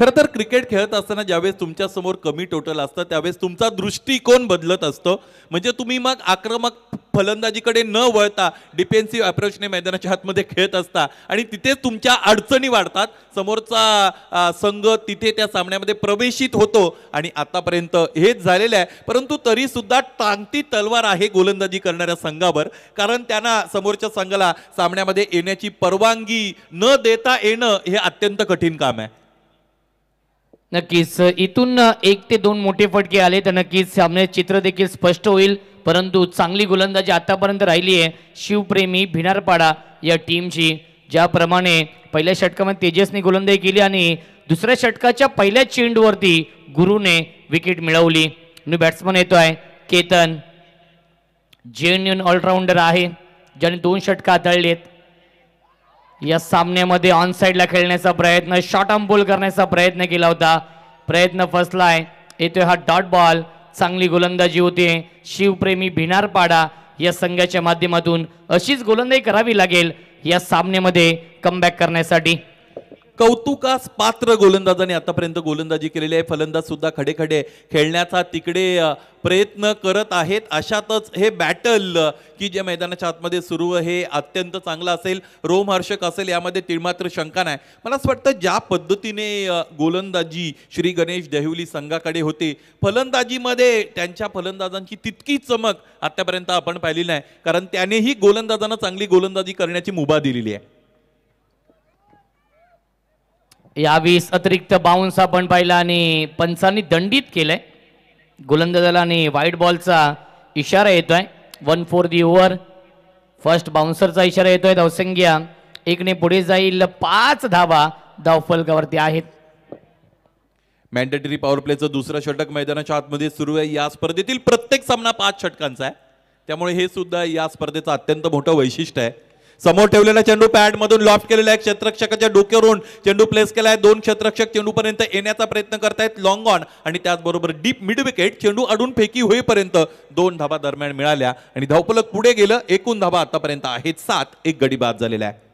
खरं तर क्रिकेट खेळत असताना ज्यावेळेस तुमच्यासमोर कमी टोटल असतं त्यावेळेस तुमचा दृष्टिकोन बदलत असतो म्हणजे तुम्ही मग आक्रमक फलंदाजीकडे न वळता डिफेन्सिव्ह अप्रोचने मैदानाच्या हातमध्ये खेळत असता आणि तिथेच तुमच्या अडचणी वाढतात समोरचा संघ तिथे त्या सामन्यामध्ये प्रवेशित होतो आणि आतापर्यंत हेच झालेलं आहे परंतु तरीसुद्धा टांगती तलवार आहे गोलंदाजी करणाऱ्या संघावर कारण त्यांना समोरच्या संघाला सामन्यामध्ये येण्याची परवानगी न देता येणं हे अत्यंत कठीण काम आहे नक्कीच इथून एक ते दोन मोठे फटके आले तर नक्कीच सामने चित्र देखील स्पष्ट होईल परंतु चांगली गोलंदाजी आतापर्यंत राहिली आहे शिवप्रेमी भिनारपाडा या टीमची ज्याप्रमाणे पहिल्या षटकामध्ये तेजसने गोलंदाजी केली आणि दुसऱ्या षटकाच्या पहिल्या चेंडवरती गुरुने विकेट मिळवली मी बॅट्समन येतो आहे केतन जेन्युन ऑलराऊंडर आहे ज्याने दोन षटकं हाताळली आहेत या सामन्यामध्ये ऑन साईडला खेळण्याचा प्रयत्न शॉर्ट ऑन बोल करण्याचा प्रयत्न केला होता प्रयत्न फसलाय येतोय हा डॉट बॉल चांगली गोलंदाजी होते शिवप्रेमी भिनारपाडा या संघाच्या माध्यमातून अशीच गोलंदाजी करावी लागेल या सामन्यामध्ये कमबॅक करण्यासाठी कौतुकास पात्र गोलंदाजाने आतापर्यंत गोलंदाजी केलेली आहे फलंदाज सुद्धा खडेखडे खेळण्याचा तिकडे प्रयत्न करत आहेत अशातच हे बॅटल की जे मैदानाच्या आतमध्ये सुरू आहे अत्यंत चांगलं असेल रोमहर्षक असेल यामध्ये तिळमात्र मात्र शंका नाही मला असं वाटतं ज्या पद्धतीने गोलंदाजी श्री गणेश देहुली संघाकडे होते फलंदाजीमध्ये त्यांच्या फलंदाजांची तितकी चमक आतापर्यंत आपण पाहिली नाही कारण त्यानेही गोलंदाजांना चांगली गोलंदाजी करण्याची मुभा दिलेली आहे या वीस अतिरिक्त बाउन्स आपण पाहिला आणि पंचांनी दंडित केलंय गोलंदाजाला आणि व्हाईट बॉलचा इशारा येतोय one for the over first बाउन्सरचा इशारा येतोय धावसंख्या एकने पुढे जाईल पाच धावा धावफलकावरती आहेत मॅन्डेटरी पॉवर प्लेचं दुसरं षटक मैदानाच्या आतमध्ये सुरू आहे या स्पर्धेतील प्रत्येक सामना पाच षटकांचा आहे त्यामुळे हे सुद्धा या स्पर्धेचं अत्यंत मोठं वैशिष्ट्य आहे समोर ठेवलेला चेंडू मधून लॉफ्ट केलेला आहे क्षेत्रक्षकाच्या डोक्यावरून चेंडू प्लेस केला आहे दोन क्षेत्रक्षक चेंडूपर्यंत येण्याचा प्रयत्न करतायत लॉंग ऑन आणि त्याचबरोबर डीप मिड विकेट चेंडू अडून फेकी होईपर्यंत दोन धाबा दरम्यान मिळाल्या आणि धावपलक पुढे गेलं एकूण धाबा आतापर्यंत आहेत सात एक गडी बाद झालेला आहे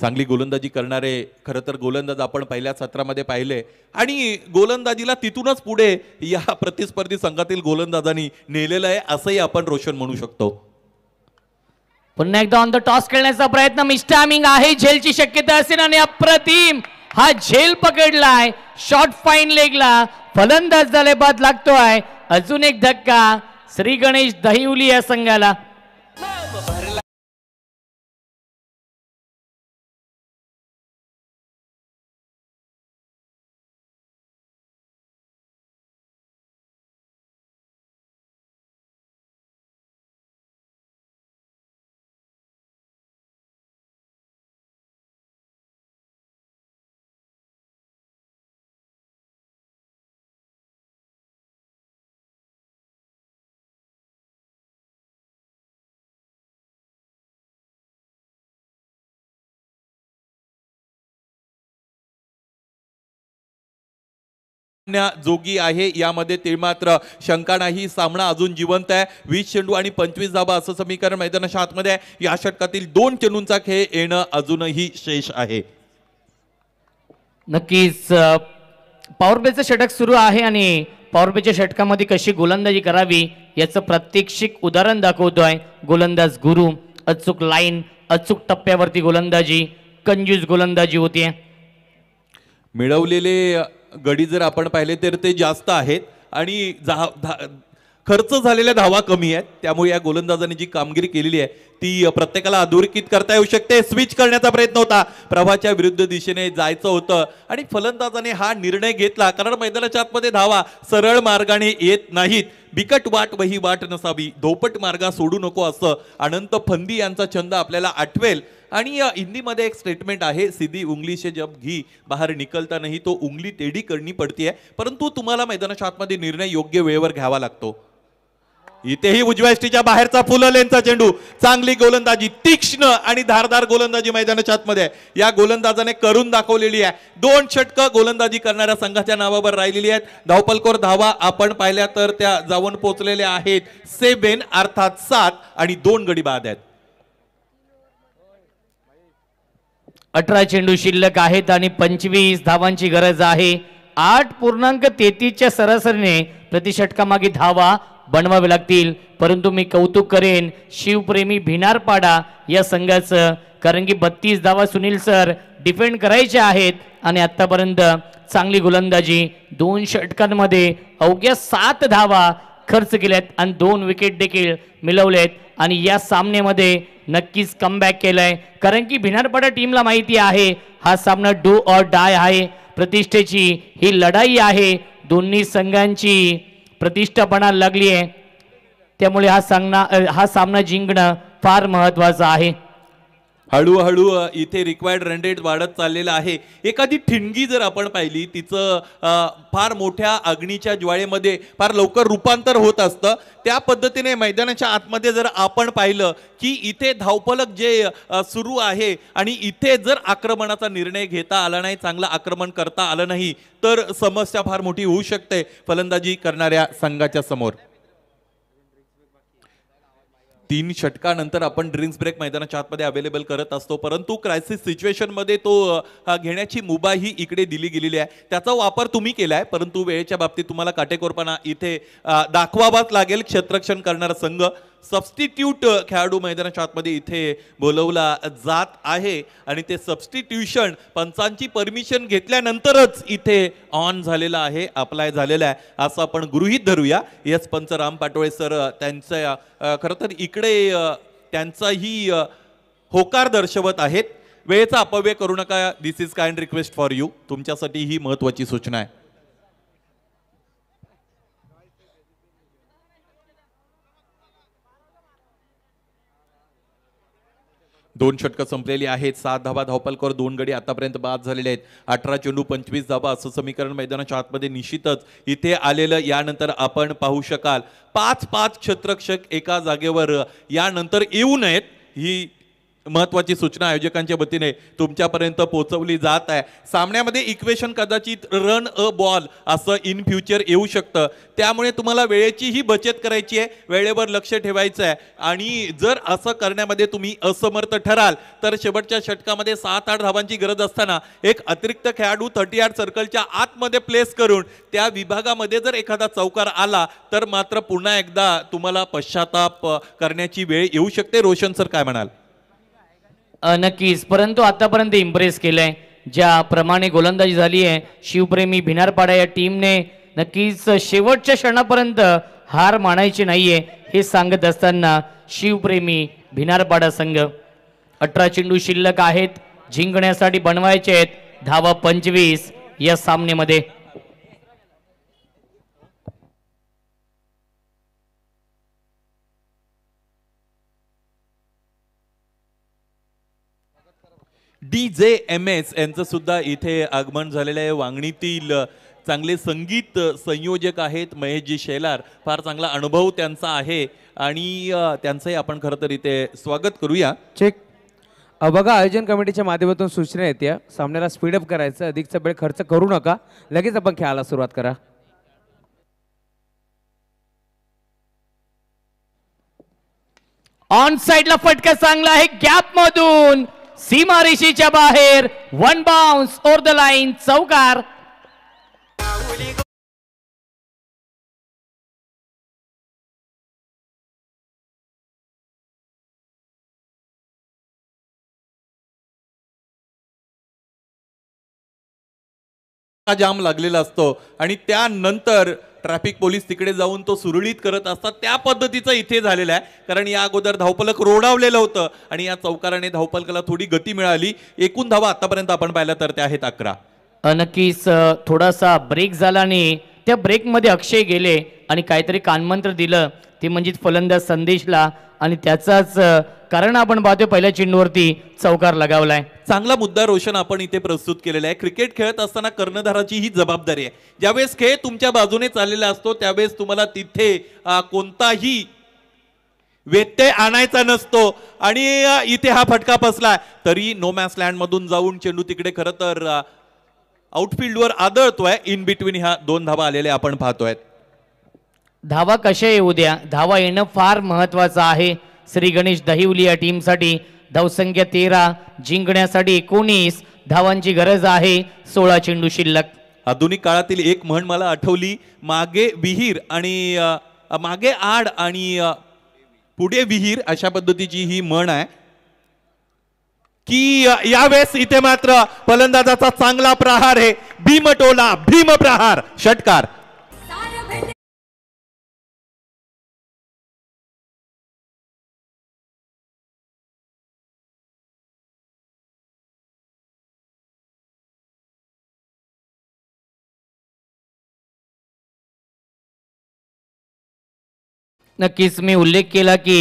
चांगली गोलंदाजी करणारे खरं तर गोलंदाज आपण पहिल्या सत्रामध्ये पाहिले आणि गोलंदाजीला तिथूनच पुढे या प्रतिस्पर्धी संघातील गोलंदाजांनी नेलेलं आहे असंही आपण रोशन म्हणू शकतो पुन्हा एकदा ऑन द टॉस खेळण्याचा प्रयत्न मिस्टॅमिंग आहे झेलची शक्यता असेल आणि अप्रतिम हा झेल पकडलाय शॉर्ट फाईन लेगला फलंदाज झाले बाद लागतोय अजून एक धक्का श्री गणेश दहिवली या संघाला जोगी आहे यामध्ये ते मात्र शंका नाही सामना अजून जिवंत आहे वीस चेंडू आणि पंचवीस धाबा असं समीकरण मैदानाच्या आतमध्ये आहे या षटकातील दोन चेंडूंचा खेळ येणं अजूनही शेष आहे नक्कीच पॉवर षटक सुरू आहे आणि पॉवर षटकामध्ये कशी गोलंदाजी करावी याचं प्रात्यक्षिक उदाहरण दाखवतोय गोलंदाज गुरु अचूक लाईन अचूक टप्प्यावरती गोलंदाजी कंजूज गोलंदाजी होती मिळवलेले गडी जर आपण पाहिले तर ते जास्त आहेत आणि जा खर्च झालेल्या धावा कमी आहेत त्यामुळे या गोलंदाजाने जी कामगिरी केलेली आहे ती प्रत्येकाला अधोरेखित करता येऊ शकते स्विच करण्याचा प्रयत्न होता प्रभाच्या विरुद्ध दिशेने जायचं होतं आणि फलंदाजाने हा निर्णय घेतला कारण मैदानाच्या आतमध्ये धावा सरळ मार्गाने येत नाहीत बिकट वाट वही वाट नसावी धोपट मार्गा सोडू नको असं अनंत फंदी यांचा छंद आपल्याला आठवेल आणि हिंदीमध्ये एक स्टेटमेंट आहे सिधी उंगलीचे जब घी बाहेर निकलता नाही तो उंगली टेढी करणी आहे परंतु तुम्हाला मैदानाच्या आतमध्ये निर्णय योग्य वेळेवर घ्यावा लागतो इथेही उजव्या बाहेरचा फुलं लेनचा चेंडू चांगली गोलंदाजी तीक्ष्ण आणि धारदार गोलंदाजी मैदानाच्या आतमध्ये आहे या गोलंदाजाने करून दाखवलेली आहे दोन षटकं गोलंदाजी करणाऱ्या संघाच्या नावावर राहिलेली आहेत धावपलकोर धावा आपण पाहिल्या तर त्या जाऊन पोचलेल्या आहेत सेव्हन अर्थात सात आणि दोन गडी बाद आहेत अठरा चेंडू शिल्लक आहेत आणि पंचवीस धावांची गरज आहे आठ पूर्णांक तेहतीसच्या सरासरीने प्रतिषटकामागे धावा बनवावे लागतील परंतु मी कौतुक करेन शिवप्रेमी भिनारपाडा या संघाचं कारण की बत्तीस धावा सुनील सर डिफेंड करायचे आहेत आणि आत्तापर्यंत चांगली गोलंदाजी दोन षटकांमध्ये अवघ्या सात धावा खर्च केल्यात आणि दोन विकेट देखील मिळवले आहेत आणि या सामन्यामध्ये नक्कीच कमबॅक केलं आहे कारण की भिनारपाडा टीमला माहिती आहे हा सामना डू ऑर डाय आहे प्रतिष्ठेची ही लढाई आहे दोन्ही संघांची प्रतिष्ठापणा लागली आहे त्यामुळे हा सांगणं हा सामना जिंकणं फार महत्वाचं आहे हळूहळू इथे रिक्वायर्ड रेंडेट वाढत चाललेलं आहे एखादी ठिणगी जर आपण पाहिली तिचं फार मोठ्या अग्नीच्या ज्वाळेमध्ये फार लवकर रूपांतर होत असतं त्या पद्धतीने मैदानाच्या आतमध्ये जर आपण पाहिलं की इथे धावपलक जे सुरू आहे आणि इथे जर आक्रमणाचा निर्णय घेता आला नाही चांगलं आक्रमण करता आलं नाही तर समस्या फार मोठी होऊ शकते फलंदाजी करणाऱ्या संघाच्या समोर तीन षटकानंतर आपण ड्रिंक्स ब्रेक मैदानाच्या आतमध्ये अवेलेबल करत असतो परंतु क्रायसिस सिच्युएशनमध्ये तो घेण्याची मुभा ही इकडे दिली गेलेली आहे त्याचा वापर तुम्ही केला आहे परंतु वेळेच्या बाबतीत तुम्हाला काटेकोरपणा इथे दाखवावाच लागेल क्षेत्ररक्षण करणारा संघ सबस्टिट्यूट खेळाडू मैदानाच्या आतमध्ये इथे बोलवला जात आहे आणि ते सबस्टिट्यूशन पंचांची परमिशन घेतल्यानंतरच इथे ऑन झालेलं आहे अप्लाय झालेलं आहे असं आपण गृहीत धरूया यस पंच राम पाटोळे सर त्यांचं खरं तर इकडे त्यांचाही होकार दर्शवत आहेत वेळेचा अपव्यय करू नका this is kind request for you तुमच्यासाठी ही महत्वाची सूचना आहे दोन षटकं संपलेली आहेत सात धावा धावपालकर दोन गडी आतापर्यंत बाद झालेले आहेत अठरा चेंडू पंचवीस धावा असं समीकरण मैदानाच्या आतमध्ये निश्चितच इथे आलेलं यानंतर आपण पाहू शकाल पाच पाच क्षेत्रक्षक एका जागेवर यानंतर येऊ नयेत ही महत्त्वाची सूचना आयोजकांच्या वतीने तुमच्यापर्यंत पोहोचवली जात आहे सामन्यामध्ये इक्वेशन कदाचित रन अ बॉल असं इन फ्युचर येऊ शकतं त्यामुळे तुम्हाला वेळेचीही बचत करायची आहे वेळेवर लक्ष ठेवायचं आहे आणि जर असं करण्यामध्ये तुम्ही असमर्थ ठराल तर शेवटच्या षटकामध्ये सात आठ धावांची गरज असताना एक अतिरिक्त खेळाडू थर्टी आठ सर्कलच्या आतमध्ये प्लेस करून त्या विभागामध्ये जर एखादा चौकार आला तर मात्र पुन्हा एकदा तुम्हाला पश्चाताप करण्याची वेळ येऊ शकते रोशन सर काय म्हणाल नक्कीच परंतु आतापर्यंत इम्प्रेस केलंय ज्याप्रमाणे गोलंदाजी झाली आहे शिवप्रेमी भिनारपाडा या टीमने नक्कीच शेवटच्या क्षणापर्यंत हार मानायची नाहीये हे सांगत असताना शिवप्रेमी भिनारपाडा संघ अठरा चेंडू शिल्लक आहेत जिंकण्यासाठी बनवायचे आहेत धावा पंचवीस या सामनेमध्ये डी जे एम एस यांचं सुद्धा इथे आगमन झालेलं आहे वांगणीतील चांगले संगीत संयोजक आहेत महेशजी शेलार फार चांगला अनुभव त्यांचा आहे आणि त्यांचंही आपण खरं तर इथे स्वागत करूया चेक बघा आयोजन कमिटीच्या माध्यमातून सूचना येते सामन्याला स्पीडअप करायचं अधिकचा वेळ खर्च करू नका लगेच आपण खेळायला सुरुवात करा ऑन साईडला फटका चांगला आहे गॅप मधून सीमारेषेच्या बाहेर one bounce or the line चौकार जाम लागलेला असतो आणि त्यानंतर ट्रॅफिक पोलीस तिकडे जाऊन तो सुरळीत करत असतात त्या पद्धतीचं इथे झालेलं आहे कारण या अगोदर धावपलक रोडावलेलं होतं आणि या चौकाराने धावपलकाला थोडी गती मिळाली एकूण धावा आतापर्यंत आपण पाहिल्या तर ते आहेत अकरा नक्कीच थोडासा ब्रेक झाला आणि त्या ब्रेकमध्ये अक्षय गेले आणि काहीतरी कानमंत्र दिलं ते म्हणजे फलंदाज संदेशला आणि त्याचाच कारण आपण पाहतोय पहिल्या चेंडूवरती चौकार लगावलाय चांगला मुद्दा रोशन आपण इथे प्रस्तुत केलेला आहे क्रिकेट खेळत असताना कर्णधाराची ही जबाबदारी आहे ज्यावेळेस खेळ तुमच्या बाजूने चाललेला असतो त्यावेळेस तुम्हाला तिथे कोणताही व्यत्यय आणायचा नसतो आणि इथे हा फटका फसला तरी नो मॅस मधून जाऊन चेंडू तिकडे खरं तर आउटफिल्डवर आदळतोय इन बिटवीन ह्या दोन धावा आलेल्या आपण पाहतोय धावा कशा येऊ द्या धावा येणं फार महत्त्वाचं आहे श्री गणेश दहिवली या टीमसाठी धावसंख्या तेरा जिंकण्यासाठी एकोणीस धावांची गरज आहे सोळा चेंडू शिल्लक आधुनिक काळातील एक म्हण मला आठवली मागे विहीर आणि मागे आड आणि पुढे विहीर अशा पद्धतीची ही म्हण आहे की यावेळेस इथे मात्र फलंदाजाचा चांगला प्रहार आहे भीम टोला भीम प्रहार षटकार नक्कीच मी उल्लेख केला की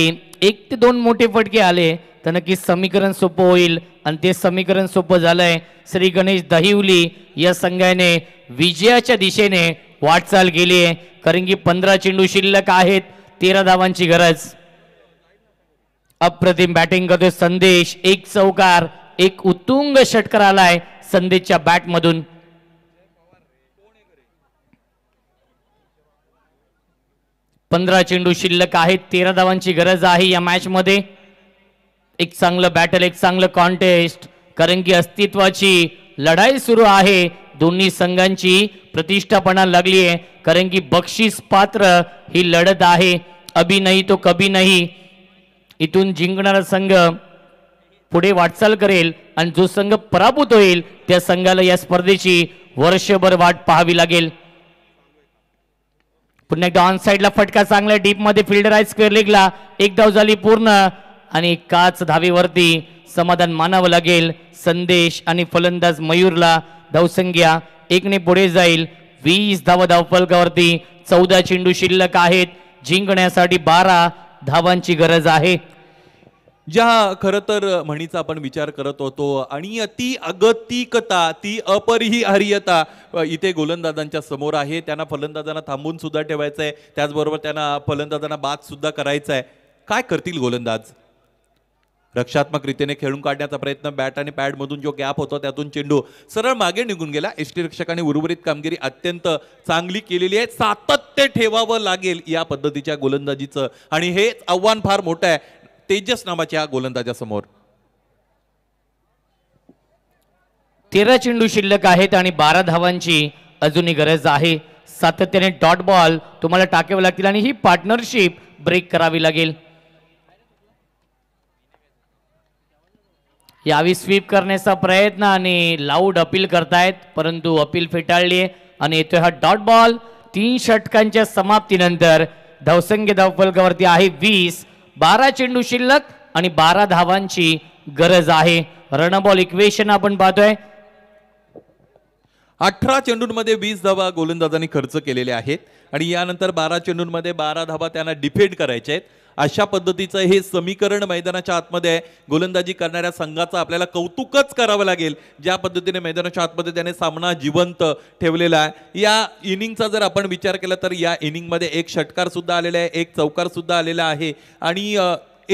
एक ते दोन मोठे फटके आले तर नक्कीच समीकरण सोपं होईल आणि ते समीकरण सोपं झालंय श्री गणेश दहिवली या संघाने विजयाच्या दिशेने वाटचाल केली आहे कारण की पंधरा चेंडू शिल्लक आहेत तेरा धावांची गरज अप्रतिम बॅटिंग करतोय संदेश एक चौकार एक उत्तुंग षटकर आलाय संदेशच्या बॅटमधून पंधरा चेंडू शिल्लक आहेत तेरा धावांची गरज आहे या मॅचमध्ये एक चांगलं बॅटल एक चांगलं कॉन्टेस्ट कारण की अस्तित्वाची लढाई सुरू आहे दोन्ही संघांची प्रतिष्ठापणा लागली आहे कारण की बक्षीस पात्र ही लढत आहे अभी नाही तो कभी नाही इथून जिंकणारा संघ पुढे वाटचाल करेल आणि जो संघ पराभूत होईल त्या संघाला या स्पर्धेची वर्षभर वाट पाहावी लागेल पुन्हा एकदा ऑन साईडला फटका चांगला डीप मध्ये फिल्डर आहे स्क्वेअर लेगला एक धाव झाली पूर्ण आणि काच धावीवरती समाधान मानावं लागेल संदेश आणि फलंदाज मयूरला धावसंख्या एकने पुढे जाईल वीस धाव धावफलकावरती चौदा चेंडू शिल्लक आहेत जिंकण्यासाठी बारा धावांची गरज आहे ज्या खरं तर म्हणीचा आपण विचार करत होतो आणि ती अगतिकता ती अपरिहार्यता इथे गोलंदाजांच्या समोर आहे त्यांना फलंदाजांना थांबून सुद्धा ठेवायचं आहे त्याचबरोबर त्यांना फलंदाजांना बाद सुद्धा करायचा आहे काय करतील गोलंदाज रक्षात्मक रीतीने खेळून काढण्याचा प्रयत्न बॅट आणि पॅडमधून जो गॅप होता त्यातून चेंडू सरळ मागे निघून गेला एस टी रक्षकाने उर्वरित कामगिरी अत्यंत चांगली केलेली आहे सातत्य ठेवावं लागेल या पद्धतीच्या गोलंदाजीचं आणि हे आव्हान फार मोठं आहे तेजस नावाच्या समोर तेरा चेंडू शिल्लक आहेत आणि बारा धावांची अजूनही गरज आहे सातत्याने डॉट बॉल तुम्हाला टाकावे लागतील आणि ही पार्टनरशिप ब्रेक करावी लागेल यावी स्वीप करण्याचा प्रयत्न आणि लाऊड अपील करतायत परंतु अपील फेटाळली आणि येतो हा डॉट बॉल तीन षटकांच्या समाप्तीनंतर धावसंख्य धावफलकावरती आहे वीस बारा चेंडू शिल्लक आणि बारा धावांची गरज आहे रणबॉल इक्वेशन आपण पाहतोय अठरा चेंडूंमध्ये वीस धावा गोलंदाजांनी खर्च केलेले आहेत आणि यानंतर बारा चेंडूंमध्ये बारा धावा त्यांना डिफेंड करायचे आहेत अशा पद्धतीचं हे समीकरण मैदानाच्या आतमध्ये आहे गोलंदाजी करणाऱ्या संघाचं आपल्याला कौतुकच करावं लागेल ज्या पद्धतीने मैदानाच्या आतमध्ये त्याने सामना जिवंत ठेवलेला आहे या इनिंगचा जर आपण विचार केला तर या इनिंगमध्ये एक षटकार सुद्धा आलेला आहे एक चौकारसुद्धा आलेला आहे आणि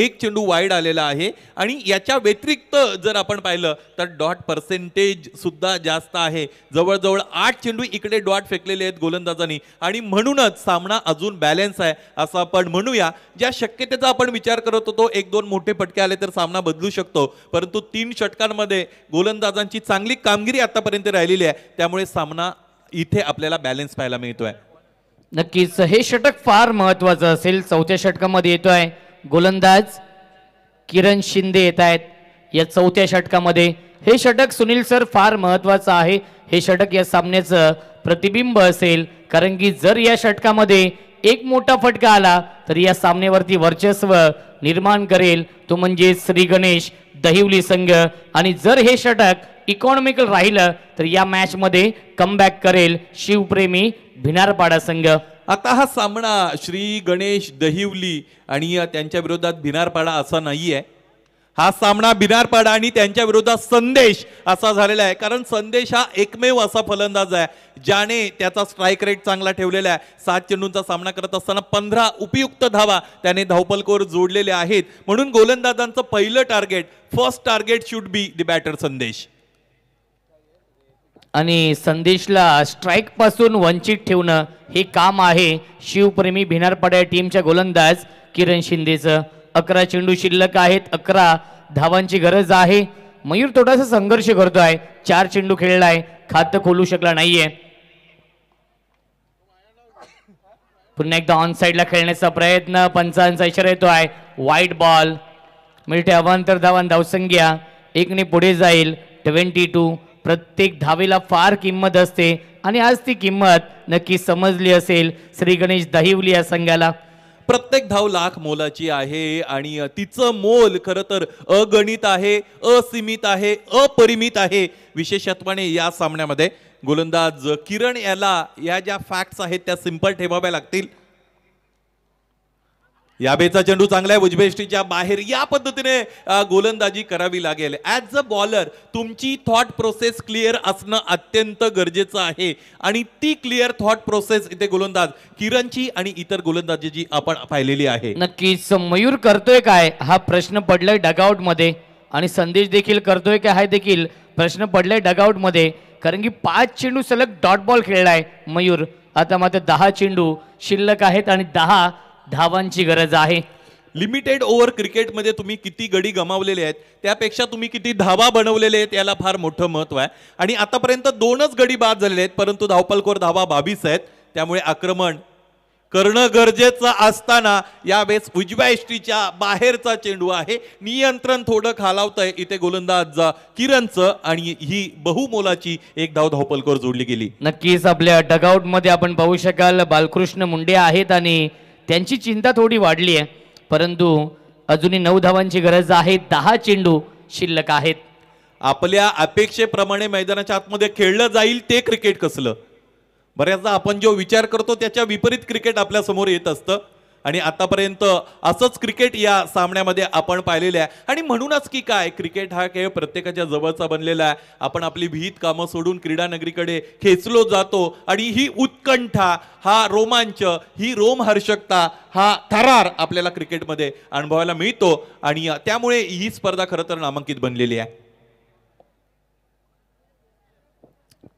एक चेंडू वाईड आलेला आहे आणि याच्या व्यतिरिक्त जर आपण पाहिलं तर डॉट पर्सेंटेज सुद्धा जास्त आहे जवळजवळ आठ चेंडू इकडे डॉट फेकलेले आहेत गोलंदाजांनी आणि म्हणूनच सामना अजून बॅलन्स आहे असं आपण म्हणूया ज्या शक्यतेचा आपण विचार करत होतो एक दोन मोठे फटके आले तर सामना बदलू शकतो परंतु तीन षटकांमध्ये गोलंदाजांची चांगली कामगिरी आतापर्यंत राहिलेली आहे त्यामुळे सामना इथे आपल्याला बॅलन्स पाहायला मिळतोय नक्कीच हे षटक फार महत्वाचं असेल चौथ्या षटकामध्ये येतोय गोलंदाज किरण शिंदे येत आहेत या चौथ्या षटकामध्ये हे षटक सुनील सर फार महत्वाचं आहे हे षटक या सामन्याचं प्रतिबिंब असेल कारण की जर या षटकामध्ये एक मोठा फटका आला तर या सामन्यावरती वर्चस्व निर्माण करेल तो म्हणजे श्री गणेश दहिवली संघ आणि जर हे षटक इकॉनॉमिकल राहिलं तर या मॅचमध्ये कमबॅक करेल शिवप्रेमी भिनारपाडा संघ आता हा सामना श्री गणेश दहिवली आणि त्यांच्या विरोधात भिनारपाडा असा नाही आहे हा सामना बिनारपाडा आणि त्यांच्या विरोधात संदेश असा झालेला आहे कारण संदेश हा एकमेव असा फलंदाज आहे ज्याने त्याचा स्ट्राईक रेट चांगला ठेवलेला आहे सात चेंडूंचा सामना करत असताना पंधरा उपयुक्त धावा त्याने धावपलकोर जोडलेले आहेत म्हणून गोलंदाजांचं पहिलं target first target should be the batter Sandesh आणि संदेशला स्ट्राईकपासून वंचित ठेवणं हे काम आहे शिवप्रेमी भिनारपाड्या टीमच्या गोलंदाज किरण शिंदेचं अकरा चेंडू शिल्लक आहेत अकरा धावांची गरज आहे मयूर थोडासा संघर्ष करतो आहे चार चेंडू खेळला आहे खातं खोलू शकला नाहीये पुन्हा एकदा ऑन साईडला खेळण्याचा प्रयत्न पंचांचा इशारा येतो आहे वाईट बॉल मिळते अवांतर धावन धावसंख्या एकने पुढे जाईल ट्वेंटी टू प्रत्येक धावेला फार किंमत असते आणि आज ती किंमत नक्की समजली असेल श्री गणेश दहिवली या संघाला प्रत्येक धाव लाख मोलाची आहे आणि तिचं मोल खरं तर अगणित आहे असीमित आहे अपरिमित आहे विशेषत्वाने या सामन्यामध्ये गोलंदाज किरण याला या ज्या फॅक्ट्स आहेत त्या सिंपल ठेवाव्या लागतील याबेचा चेंडू चांगला आहे उजबेष्टीच्या बाहेर या पद्धतीने गोलंदाजी करावी लागेल ॲज अ बॉलर तुमची थॉट प्रोसेस क्लिअर असणं अत्यंत गरजेचं आहे आणि ती क्लिअर थॉट प्रोसेस इथे गोलंदाज किरणची आणि इतर गोलंदाजी जी आपण पाहिलेली आहे नक्कीच मयूर करतोय काय हा प्रश्न पडलाय डगआउट मध्ये आणि संदेश देखील करतोय काय हा देखील प्रश्न पडलाय डगआउट मध्ये कारण की पाच चेंडू सलग डॉट बॉल खेळलाय मयूर आता मात्र दहा चेंडू शिल्लक आहेत आणि दहा धावांची गरज आहे लिमिटेड ओव्हर क्रिकेटमध्ये तुम्ही किती गडी गमावलेले आहेत त्यापेक्षा तुम्ही किती धावा बनवलेले आहेत याला फार मोठं महत्व आहे आणि आतापर्यंत दोनच गडी बाद झालेले आहेत परंतु धावपलकोर धावा बावीस आहेत त्यामुळे आक्रमण करणं गरजेचं असताना यावेळेस उजव्या एष्टीच्या बाहेरचा चेंडू आहे नियंत्रण थोडं खालावतंय इथे गोलंदाज किरणचं आणि ही बहुमोलाची एक धाव धावपलकोर जोडली गेली नक्कीच आपल्या डगआउट मध्ये आपण पाहू शकाल बालकृष्ण मुंडे आहेत आणि त्यांची चिंता थोडी वाढली आहे परंतु अजूनही नऊ धावांची गरज आहे दहा चेंडू शिल्लक आहेत आपल्या अपेक्षेप्रमाणे मैदानाच्या आतमध्ये खेळलं जाईल ते क्रिकेट कसलं बऱ्याचदा आपण जो विचार करतो त्याच्या विपरीत क्रिकेट आपल्यासमोर येत असतं आणि आतापर्यंत असंच क्रिकेट या सामन्यामध्ये आपण पाहिलेलं आहे आणि म्हणूनच की काय क्रिकेट हा खेळ प्रत्येकाच्या जवळचा बनलेला आहे आपण आपली भीत कामं सोडून क्रीडा नगरीकडे खेचलो जातो आणि ही उत्कंठा हा रोमांच ही रोमहर्षकता हा थरार आपल्याला क्रिकेटमध्ये अनुभवायला मिळतो आणि त्यामुळे ही स्पर्धा खरं तर नामांकित बनलेली आहे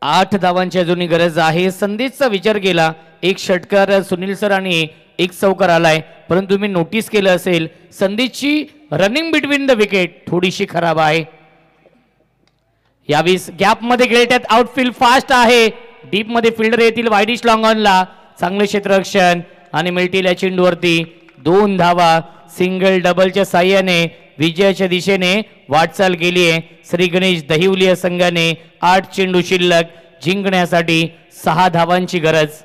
आठ धावांची अजूनही गरज आहे संदीपचा विचार केला एक षटकार सुनील सर आणि एक चौकार आलाय परंतु मी नोटीस केलं असेल संदीपची रनिंग बिटवीन द विकेट थोडीशी खराब आहे यावीस गॅपमध्ये गेलेट्यात आउटफील्ड फास्ट आहे डीपमध्ये फिल्डर येतील वायडिश लॉंगॉनला चांगले क्षेत्ररक्षण आणि मिळतील या चेंडूवरती दोन धावा सिंगल डबलच्या साह्याने विजयाच्या दिशेने वाटचाल केली आहे श्री गणेश दहिवली संघाने आठ चेंडू शिल्लक जिंकण्यासाठी सहा धावांची गरज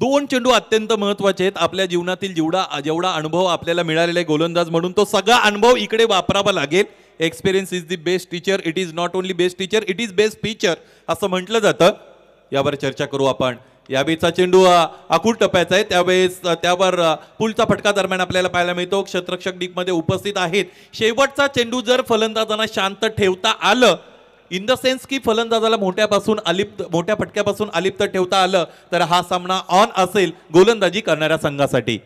दोन चेंडू अत्यंत महत्वाचे आहेत आपल्या जीवनातील जेवढा जेवढा अनुभव आपल्याला मिळालेला आहे गोलंदाज म्हणून तो सगळा अनुभव इकडे वापरावा लागेल experience is the best teacher it is not only best teacher it is best feature असं म्हटलं जातं यावर चर्चा करू आपण यावेळीचा चेंडू आखूड टप्प्याचा आहे त्यावेळेस त्यावर पुलचा फटका दरम्यान आपल्याला पाहायला मिळतो क्षेत्रक्षक डीपमध्ये उपस्थित आहेत शेवटचा चेंडू जर फलंदाजांना शांत ठेवता आलं इन द सेन्स की फलंदाजाला मोठ्यापासून अलिप्त मोठ्या फटक्यापासून अलिप्त ठेवता आलं तर हा सामना ऑन असेल गोलंदाजी करणाऱ्या संघासाठी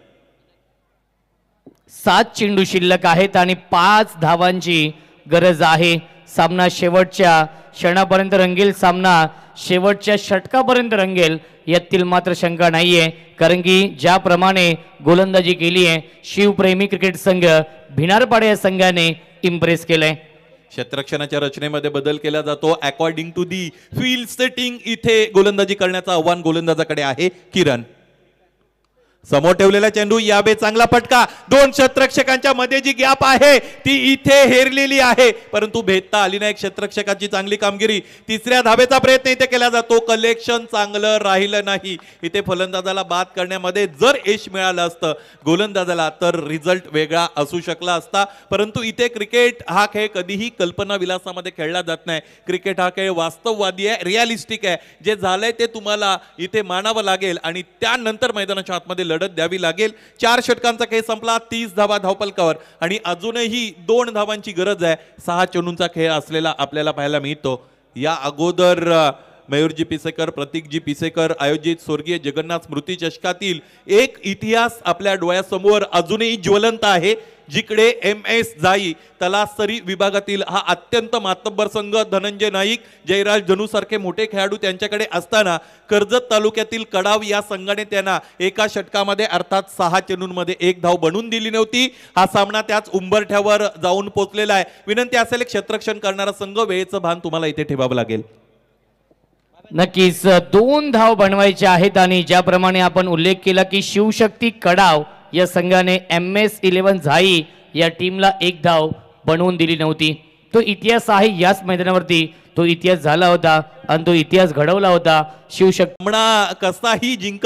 सात चेंडू शिल्लक आहेत आणि पाच धावांची गरज आहे सामना शेवटच्या क्षणापर्यंत रंगेल सामना शेवटच्या षटकापर्यंत रंगेल यातील मात्र शंका नाहीये कारण की ज्याप्रमाणे गोलंदाजी केली आहे शिवप्रेमी क्रिकेट संघ भिनारपाडे या संघाने इम्प्रेस केलंय क्षेत्रक्षणाच्या रचनेमध्ये बदल केला जातो according to the field setting इथे गोलंदाजी करण्याचं आव्हान गोलंदाजाकडे आहे किरण समोर ठेवलेला चेंडू याबे चांगला फटका दोन क्षेत्रक्षकांच्या मध्ये जी गॅप आहे ती इथे हेरलेली आहे परंतु भेदता आली नाही क्षेत्रक्षकाची चांगली कामगिरी तिसऱ्या धाबेचा प्रयत्न इथे केला जातो कलेक्शन चांगलं राहिलं नाही इथे फलंदाजाला बाद करण्यामध्ये जर यश मिळालं असतं गोलंदाजाला तर रिझल्ट वेगळा असू शकला असता परंतु इथे क्रिकेट हा खेळ कधीही कल्पना विलासामध्ये खेळला जात नाही क्रिकेट हा खेळ वास्तववादी आहे रिअलिस्टिक आहे जे झालंय ते तुम्हाला इथे मानावं लागेल आणि त्यानंतर मैदानाच्या आतमध्ये लढत द्यावी लागेल चार षटकांचा खेळ संपला तीस धावा धावपलकावर आणि अजूनही दोन धावांची गरज आहे सहा चणूंचा खेळ असलेला आपल्याला पाहायला मिळतो या अगोदर मयूरजी पिसेकर प्रतीकजी पिसेकर आयोजित स्वर्गीय जगन्नाथ स्मृती चषकातील एक इतिहास आपल्या डोळ्यासमोर अजूनही ज्वलंत आहे जिकडे एम एस जाई तलासरी विभागातील हा अत्यंत मातब्बर संघ धनंजय नाईक जयराज सारखे मोठे खेळाडू त्यांच्याकडे असताना कर्जत तालुक्यातील कडाव या संघाने त्यांना एका षटकामध्ये अर्थात सहा चेनूंमध्ये एक धाव बनून दिली नव्हती हा सामना त्याच उंबरठ्यावर जाऊन पोचलेला आहे विनंती असेल क्षेत्रक्षण करणारा संघ वेळेचं भान तुम्हाला इथे ठेवावं लागेल नक्कीच दोन धाव बनवायचे आहेत आणि ज्याप्रमाणे आपण उल्लेख केला की शिवशक्ती कडाव या संघाने एम एस इलेव्हन झाई या टीमला एक धाव बनवून दिली नव्हती तो इतिहास आहे याच मैदानावरती तो इतिहास झाला होता आणि तो इतिहास घडवला होता शिवशक्ती कसाही जिंका